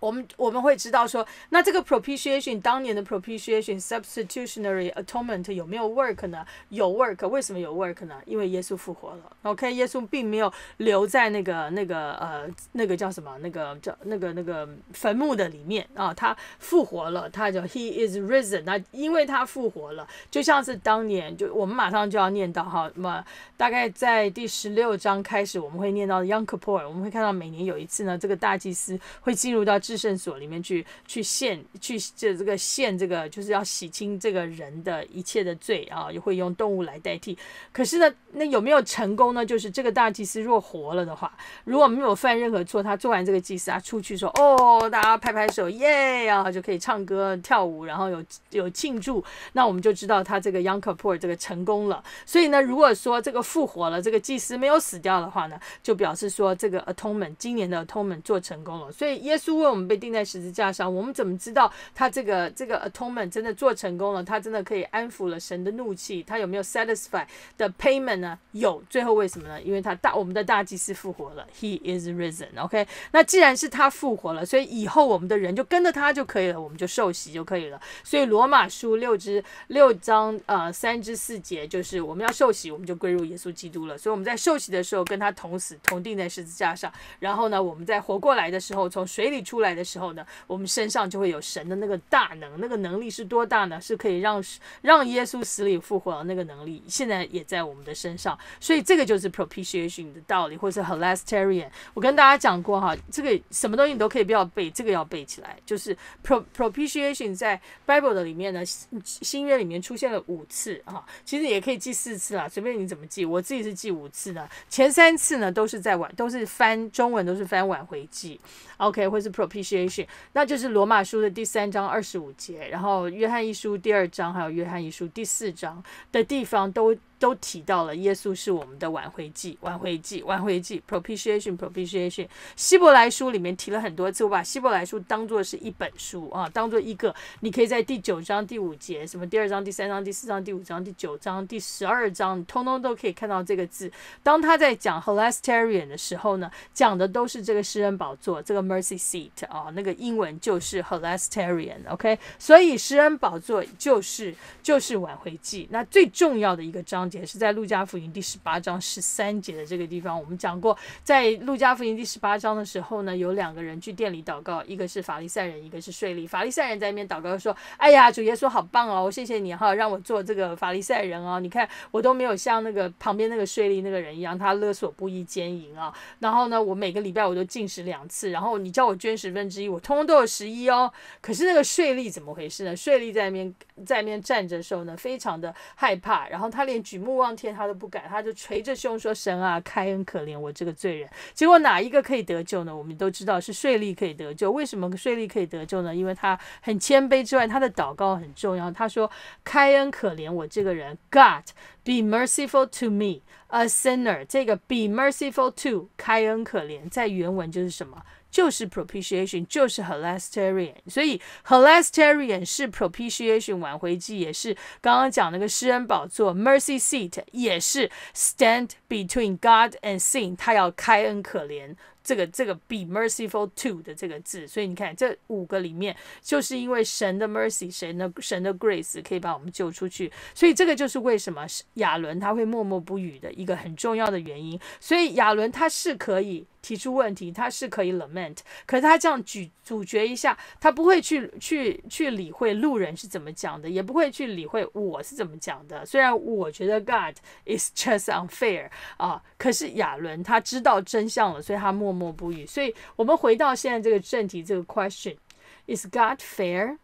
我们我们会知道说，那这个 propitiation 当年的 propitiation substitutionary atonement 有没有 work 呢？有 work，为什么有 work 呢？因为耶稣复活了。OK，耶稣并没有留在那个那个呃那个叫什么那个叫那个那个坟墓的里面啊，他复活了，他叫 He is risen。那因为他复活了，就像是当年就我们马上就要念到哈，那么大概在第十六章开始，我们会念到 Younger p o r 我们会看到每年有一次呢，这个大祭司会进入到。到至圣所里面去去献去这这个献这个就是要洗清这个人的一切的罪啊，也会用动物来代替。可是呢，那有没有成功呢？就是这个大祭司若活了的话，如果没有犯任何错，他做完这个祭司，他出去说哦，大家拍拍手，耶，然后就可以唱歌跳舞，然后有有庆祝。那我们就知道他这个 Youngkapor o 这个成功了。所以呢，如果说这个复活了，这个祭司没有死掉的话呢，就表示说这个 Atomen 今年的 Atomen 做成功了。所以耶稣。我们被钉在十字架上，我们怎么知道他这个这个 atonement 真的做成功了？他真的可以安抚了神的怒气？他有没有 satisfy the payment 呢？有，最后为什么呢？因为他大我们的大祭司复活了，He is risen。OK，那既然是他复活了，所以以后我们的人就跟着他就可以了，我们就受洗就可以了。所以罗马书六之六章呃三之四节就是我们要受洗，我们就归入耶稣基督了。所以我们在受洗的时候跟他同死同钉在十字架上，然后呢我们在活过来的时候从水里出。出来的时候呢，我们身上就会有神的那个大能，那个能力是多大呢？是可以让让耶稣死里复活的那个能力，现在也在我们的身上。所以这个就是 propitiation 的道理，或者是 holasterian。我跟大家讲过哈，这个什么东西你都可以不要背，这个要背起来。就是 propitiation 在 Bible 的里面呢，新约里面出现了五次啊，其实也可以记四次啦，随便你怎么记。我自己是记五次的，前三次呢都是在晚，都是翻中文，都是翻挽回记。OK，或是 pro。P.C.A. n 那就是罗马书的第三章二十五节，然后约翰一书第二章，还有约翰一书第四章的地方都。都提到了耶稣是我们的挽回祭，挽回祭，挽回祭。Propitiation, propitiation。希伯来书里面提了很多次，我把希伯来书当做是一本书啊，当做一个，你可以在第九章第五节，什么第二章、第三章、第四章、第五章、第九章、第十二章，通通都可以看到这个字。当他在讲 Holastarian 的时候呢，讲的都是这个诗恩宝座，这个 Mercy Seat 啊，那个英文就是 Holastarian。OK，所以诗恩宝座就是就是挽回祭。那最重要的一个章。解是在《路加福音》第十八章十三节的这个地方，我们讲过，在《路加福音》第十八章的时候呢，有两个人去店里祷告，一个是法利赛人，一个是税吏。法利赛人在那边祷告说：“哎呀，主耶稣好棒哦，谢谢你哈，让我做这个法利赛人哦。你看我都没有像那个旁边那个税吏那个人一样，他勒索不义奸淫啊。然后呢，我每个礼拜我都进食两次，然后你叫我捐十分之一，我通通都有十一哦。可是那个税吏怎么回事呢？税吏在那边在那边站着的时候呢，非常的害怕，然后他连。举目望天，他都不敢，他就捶着胸说：“神啊，开恩可怜我这个罪人。”结果哪一个可以得救呢？我们都知道是税吏可以得救。为什么税吏可以得救呢？因为他很谦卑之外，他的祷告很重要。他说：“开恩可怜我这个人，God be merciful to me, a sinner。”这个 “be merciful to” 开恩可怜，在原文就是什么？就是 propitiation，就是 holasterian，所以 holasterian 是 propitiation 挽回祭，也是刚刚讲那个施恩宝座 mercy seat，也是 stand between God and sin，他要开恩可怜。这个这个 be merciful to 的这个字，所以你看这五个里面，就是因为神的 mercy，神的神的 grace 可以把我们救出去，所以这个就是为什么亚伦他会默默不语的一个很重要的原因。所以亚伦他是可以提出问题，他是可以 lament，可是他这样举主嚼一下，他不会去去去理会路人是怎么讲的，也不会去理会我是怎么讲的。虽然我觉得 God is just unfair 啊，可是亚伦他知道真相了，所以他默。默不语，所以，我们回到现在这个正题，这个 question：Is God fair？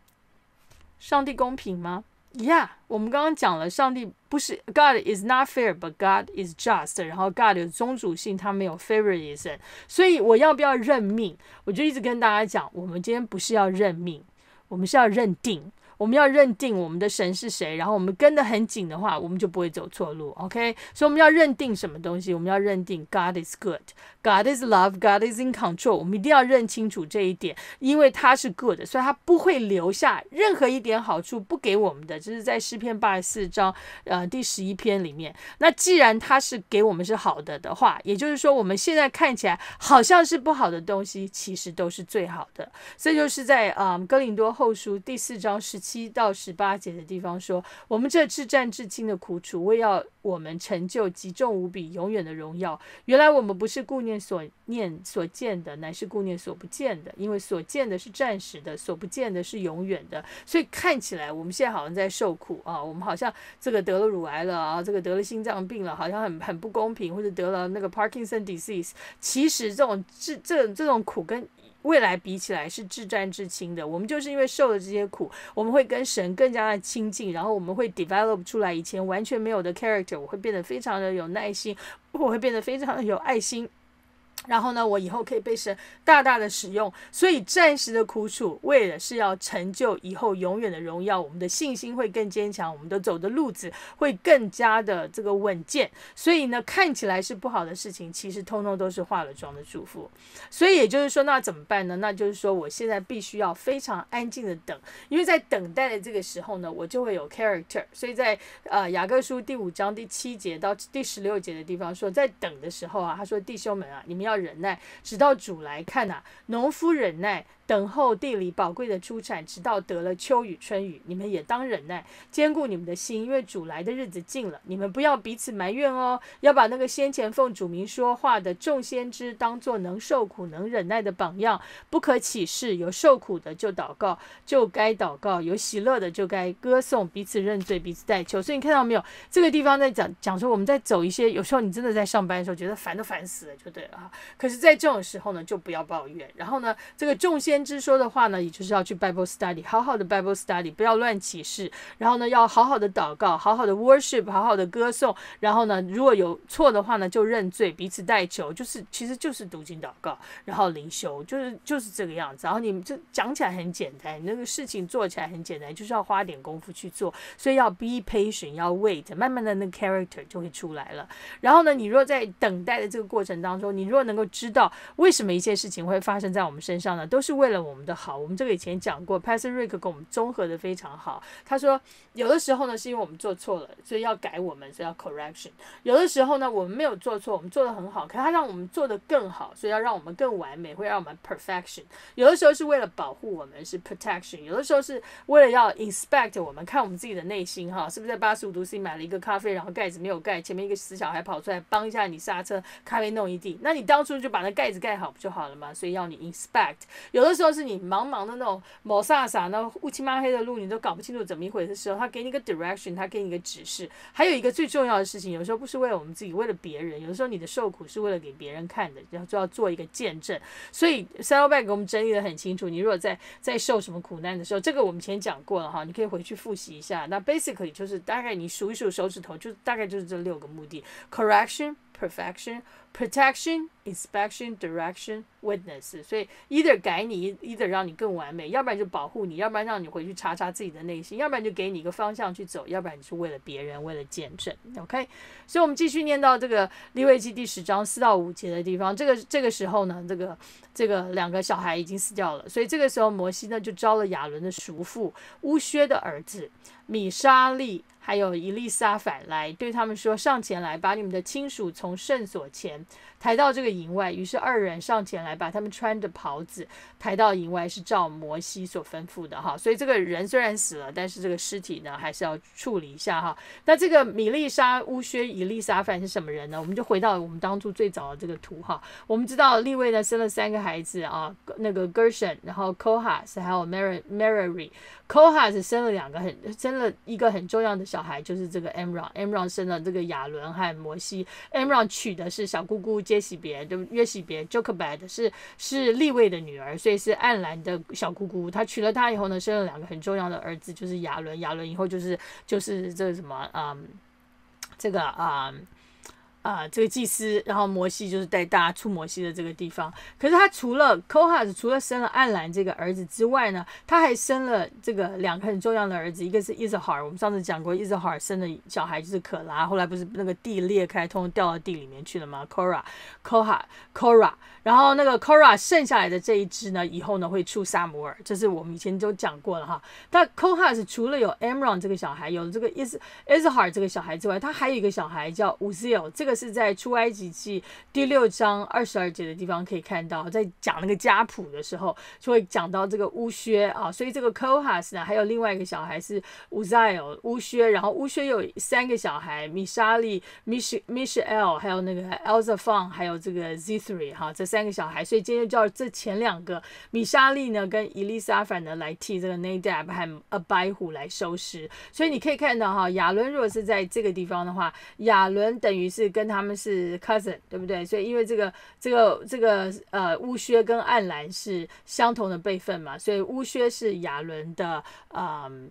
上帝公平吗？Yeah，我们刚刚讲了，上帝不是 God is not fair，but God is just。然后 God 有宗主性，他没有 favoritism。所以我要不要认命？我就一直跟大家讲，我们今天不是要认命，我们是要认定。我们要认定我们的神是谁，然后我们跟得很紧的话，我们就不会走错路。OK，所以我们要认定什么东西？我们要认定 God is good, God is love, God is in control。我们一定要认清楚这一点，因为他是 good，所以他不会留下任何一点好处不给我们的。这是在诗篇八十四章呃第十一篇里面。那既然他是给我们是好的的话，也就是说我们现在看起来好像是不好的东西，其实都是最好的。这就是在嗯哥林多后书第四章十七。七到十八节的地方说，我们这至战至亲的苦楚，为要我们成就极重无比、永远的荣耀。原来我们不是顾念所念所见的，乃是顾念所不见的。因为所见的是暂时的，所不见的是永远的。所以看起来我们现在好像在受苦啊，我们好像这个得了乳癌了啊，这个得了心脏病了，好像很很不公平，或者得了那个 Parkinson disease。其实这种这这这种苦跟未来比起来是至战至亲的。我们就是因为受了这些苦，我们会跟神更加的亲近，然后我们会 develop 出来以前完全没有的 character。我会变得非常的有耐心，我会变得非常的有爱心。然后呢，我以后可以被神大大的使用，所以暂时的苦楚，为了是要成就以后永远的荣耀。我们的信心会更坚强，我们的走的路子会更加的这个稳健。所以呢，看起来是不好的事情，其实通通都是化了妆的祝福。所以也就是说，那怎么办呢？那就是说，我现在必须要非常安静的等，因为在等待的这个时候呢，我就会有 character。所以在呃雅各书第五章第七节到第十六节的地方说，在等的时候啊，他说弟兄们啊，你们要。要忍耐，直到主来看呐。农夫忍耐。等候地里宝贵的出产，直到得了秋雨春雨，你们也当忍耐，坚固你们的心，因为主来的日子近了。你们不要彼此埋怨哦，要把那个先前奉主名说话的众先知，当做能受苦能忍耐的榜样，不可起誓。有受苦的就祷告，就该祷告；有喜乐的就该歌颂。彼此认罪，彼此代求。所以你看到没有？这个地方在讲讲说，我们在走一些，有时候你真的在上班的时候觉得烦都烦死了，就对了哈。可是，在这种时候呢，就不要抱怨。然后呢，这个众先。之说的话呢，也就是要去 Bible study，好好的 Bible study，不要乱起誓，然后呢，要好好的祷告，好好的 worship，好好的歌颂，然后呢，如果有错的话呢，就认罪，彼此代求，就是其实就是读经祷告，然后灵修，就是就是这个样子。然后你们就讲起来很简单，那个事情做起来很简单，就是要花点功夫去做，所以要 be patient，要 wait，慢慢的那 character 就会出来了。然后呢，你若在等待的这个过程当中，你若能够知道为什么一些事情会发生在我们身上呢，都是为了我们的好，我们这个以前讲过，Patrick 跟我们综合的非常好。他说有的时候呢，是因为我们做错了，所以要改我们，所以要 correction；有的时候呢，我们没有做错，我们做的很好，可他让我们做的更好，所以要让我们更完美，会让我们 perfection；有的时候是为了保护我们，是 protection；有的时候是为了要 inspect 我们，看我们自己的内心哈，是不是在八十五度 C 买了一个咖啡，然后盖子没有盖，前面一个死小孩跑出来帮一下你刹车，咖啡弄一地，那你当初就把那盖子盖好不就好了吗？所以要你 inspect 有的。的时候是你茫茫的那种某啥撒那乌漆嘛黑的路，你都搞不清楚怎么一回事的时候，他给你个 direction，他给你个指示。还有一个最重要的事情，有时候不是为了我们自己，为了别人。有的时候你的受苦是为了给别人看的，然后就要做一个见证。所以 c e l e back 给我们整理的很清楚。你如果在在受什么苦难的时候，这个我们前讲过了哈，你可以回去复习一下。那 basically 就是大概你数一数手指头，就大概就是这六个目的：correction。Perfection, protection, inspection, direction, witness。所以，either 改你，either 让你更完美，要不然就保护你，要不然让你回去查查自己的内心，要不然就给你一个方向去走，要不然你是为了别人，为了见证。OK，所以我们继续念到这个利未记第十章四到五节的地方。这个这个时候呢，这个这个两个小孩已经死掉了。所以这个时候，摩西呢就招了亚伦的叔父乌薛的儿子米沙利。还有伊丽莎反来对他们说：“上前来，把你们的亲属从圣所前。”抬到这个营外，于是二人上前来把他们穿的袍子抬到营外，是照摩西所吩咐的哈。所以这个人虽然死了，但是这个尸体呢还是要处理一下哈。那这个米利沙、乌薛、以利沙凡是什么人呢？我们就回到我们当初最早的这个图哈。我们知道利位呢生了三个孩子啊，那个 Gershon，然后 Kohas 还有 Mary m a r y Kohas 生了两个很生了一个很重要的小孩，就是这个 a m r o n a m r o n 生了这个亚伦和摩西。a m r o n 娶的是小姑姑。杰西别就约西别，Jokbed 是是立卫的女儿，所以是暗兰的小姑姑。她娶了她以后呢，生了两个很重要的儿子，就是亚伦。亚伦以后就是就是这个什么嗯，这个啊。啊，这个祭司，然后摩西就是带大家出摩西的这个地方。可是他除了 Kohar 除了生了暗兰这个儿子之外呢，他还生了这个两个很重要的儿子，一个是 i s a i a r 我们上次讲过 i s a i a r 生的小孩就是可拉，后来不是那个地裂开，通掉到地里面去了吗 k o r a k o h a c k r a 然后那个 k o r a 剩下来的这一支呢，以后呢会出萨摩尔，这是我们以前都讲过了哈。但 k o h a s 除了有 a m r o n 这个小孩，有这个 i s i s a r 这个小孩之外，他还有一个小孩叫 Uziel，这个是在出埃及记第六章二十二节的地方可以看到，在讲那个家谱的时候，就会讲到这个乌薛啊。所以这个 k o h a s 呢，还有另外一个小孩是 Uziel 乌薛，然后乌薛有三个小孩：米沙利、Mich Michal，还有那个 Elzaphon，还有这个 Zethri 哈，这。三个小孩，所以今天就这前两个米莎莉呢跟伊丽莎凡呢来替这个 Nadab 和还有 i 白虎来收拾，所以你可以看到哈，亚伦如果是在这个地方的话，亚伦等于是跟他们是 cousin，对不对？所以因为这个这个这个呃乌靴跟暗蓝是相同的辈分嘛，所以乌靴是亚伦的嗯。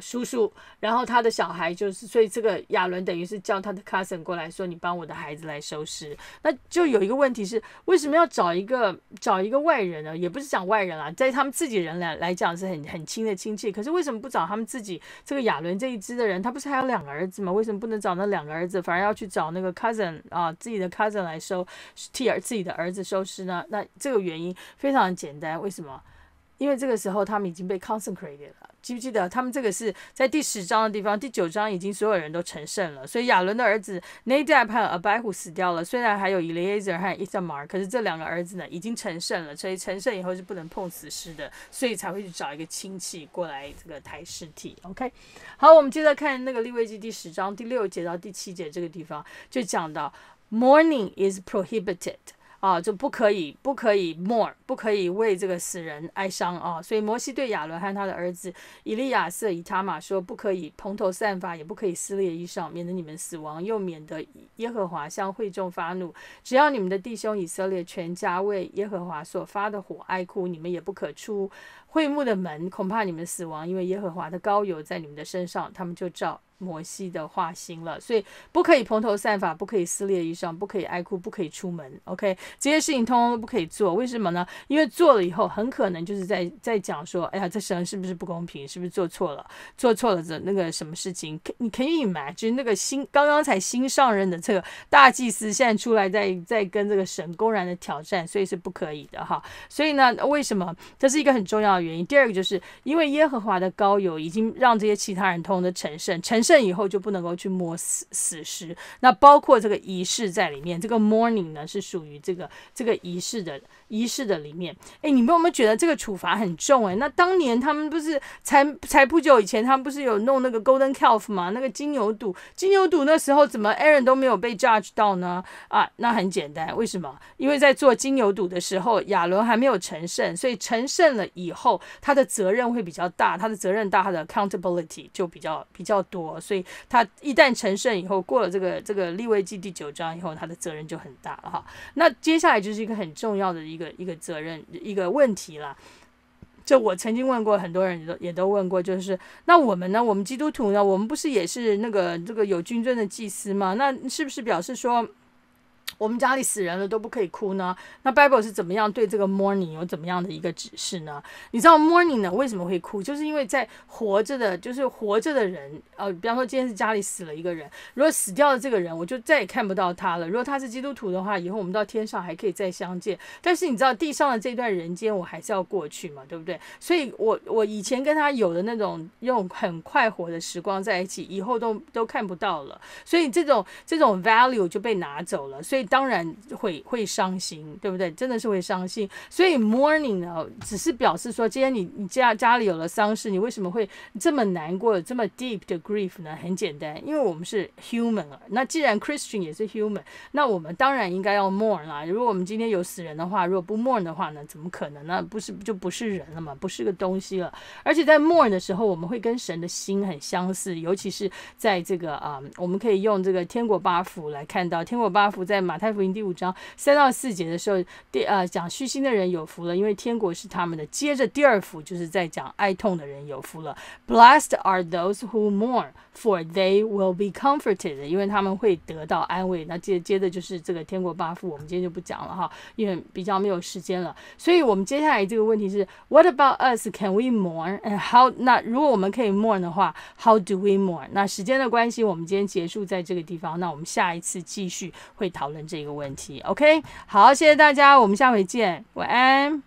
叔叔，然后他的小孩就是，所以这个亚伦等于是叫他的 cousin 过来说，你帮我的孩子来收尸。那就有一个问题是，为什么要找一个找一个外人呢？也不是讲外人啊，在他们自己人来来讲是很很亲的亲戚。可是为什么不找他们自己这个亚伦这一支的人？他不是还有两个儿子吗？为什么不能找那两个儿子，反而要去找那个 cousin 啊，自己的 cousin 来收替儿自己的儿子收尸呢？那这个原因非常简单，为什么？因为这个时候他们已经被 consecrated 了，记不记得？他们这个是在第十章的地方，第九章已经所有人都成圣了，所以亚伦的儿子 Nadab 和 Abihu 死掉了。虽然还有 Eliezer 和 Issamr，a 可是这两个儿子呢，已经成圣了，所以成圣以后是不能碰死尸的，所以才会去找一个亲戚过来这个抬尸体。OK，好，我们接着看那个利未记第十章第六节到第七节这个地方，就讲到 mourning is prohibited。啊，就不可以，不可以 more，不可以为这个死人哀伤啊！所以摩西对亚伦和他的儿子以利亚瑟、以他玛说：“不可以蓬头散发，也不可以撕裂衣裳，免得你们死亡，又免得耶和华向会众发怒。只要你们的弟兄以色列全家为耶和华所发的火哀哭，你们也不可出会幕的门，恐怕你们死亡，因为耶和华的高油在你们的身上。他们就照。”摩西的化身了，所以不可以蓬头散发，不可以撕裂衣裳，不可以哀哭，不可以出门。OK，这些事情通通不可以做。为什么呢？因为做了以后，很可能就是在在讲说，哎呀，这神是不是不公平？是不是做错了？做错了这那个什么事情？你可以隐瞒，就是那个新刚刚才新上任的这个大祭司，现在出来在在跟这个神公然的挑战，所以是不可以的哈。所以呢，为什么这是一个很重要的原因？第二个就是因为耶和华的高友已经让这些其他人通通的成圣，成圣。圣以后就不能够去摸死死尸，那包括这个仪式在里面。这个 m o r n i n g 呢是属于这个这个仪式的仪式的里面。哎，你们有没有觉得这个处罚很重？哎，那当年他们不是才才不久以前，他们不是有弄那个 golden calf 吗？那个金牛肚，金牛肚那时候怎么 Aaron 都没有被 judge 到呢？啊，那很简单，为什么？因为在做金牛肚的时候，亚伦还没有成圣，所以成圣了以后，他的责任会比较大，他的责任大，他的 accountability 就比较比较多。所以他一旦成圣以后，过了这个这个立位记第九章以后，他的责任就很大了哈。那接下来就是一个很重要的一个一个责任一个问题了。这我曾经问过很多人，也都也都问过，就是那我们呢？我们基督徒呢？我们不是也是那个这个有军尊的祭司吗？那是不是表示说？我们家里死人了都不可以哭呢？那 Bible 是怎么样对这个 m o r n i n g 有怎么样的一个指示呢？你知道 m o r n i n g 呢为什么会哭？就是因为在活着的，就是活着的人，呃，比方说今天是家里死了一个人，如果死掉了这个人，我就再也看不到他了。如果他是基督徒的话，以后我们到天上还可以再相见。但是你知道地上的这段人间，我还是要过去嘛，对不对？所以，我我以前跟他有的那种用很快活的时光在一起，以后都都看不到了，所以这种这种 value 就被拿走了，所以。当然会会伤心，对不对？真的是会伤心。所以 mourning 呢，只是表示说，今天你你家家里有了丧事，你为什么会这么难过，这么 deep 的 grief 呢？很简单，因为我们是 human 啊。那既然 Christian 也是 human，那我们当然应该要 mourn 啊。如果我们今天有死人的话，如果不 mourn 的话呢，怎么可能呢？不是就不是人了嘛，不是个东西了。而且在 mourn 的时候，我们会跟神的心很相似，尤其是在这个啊，我们可以用这个天国八福来看到，天国八福在马。太福音第五章三到四节的时候，第呃讲虚心的人有福了，因为天国是他们的。接着第二幅就是在讲哀痛的人有福了，Blessed are those who mourn, for they will be comforted，因为他们会得到安慰。那接接着就是这个天国八福，我们今天就不讲了哈，因为比较没有时间了。所以我们接下来这个问题是 What about us? Can we mourn? And how? 那如果我们可以 mourn 的话，How do we mourn? 那时间的关系，我们今天结束在这个地方。那我们下一次继续会讨论。这个问题，OK，好，谢谢大家，我们下回见，晚安。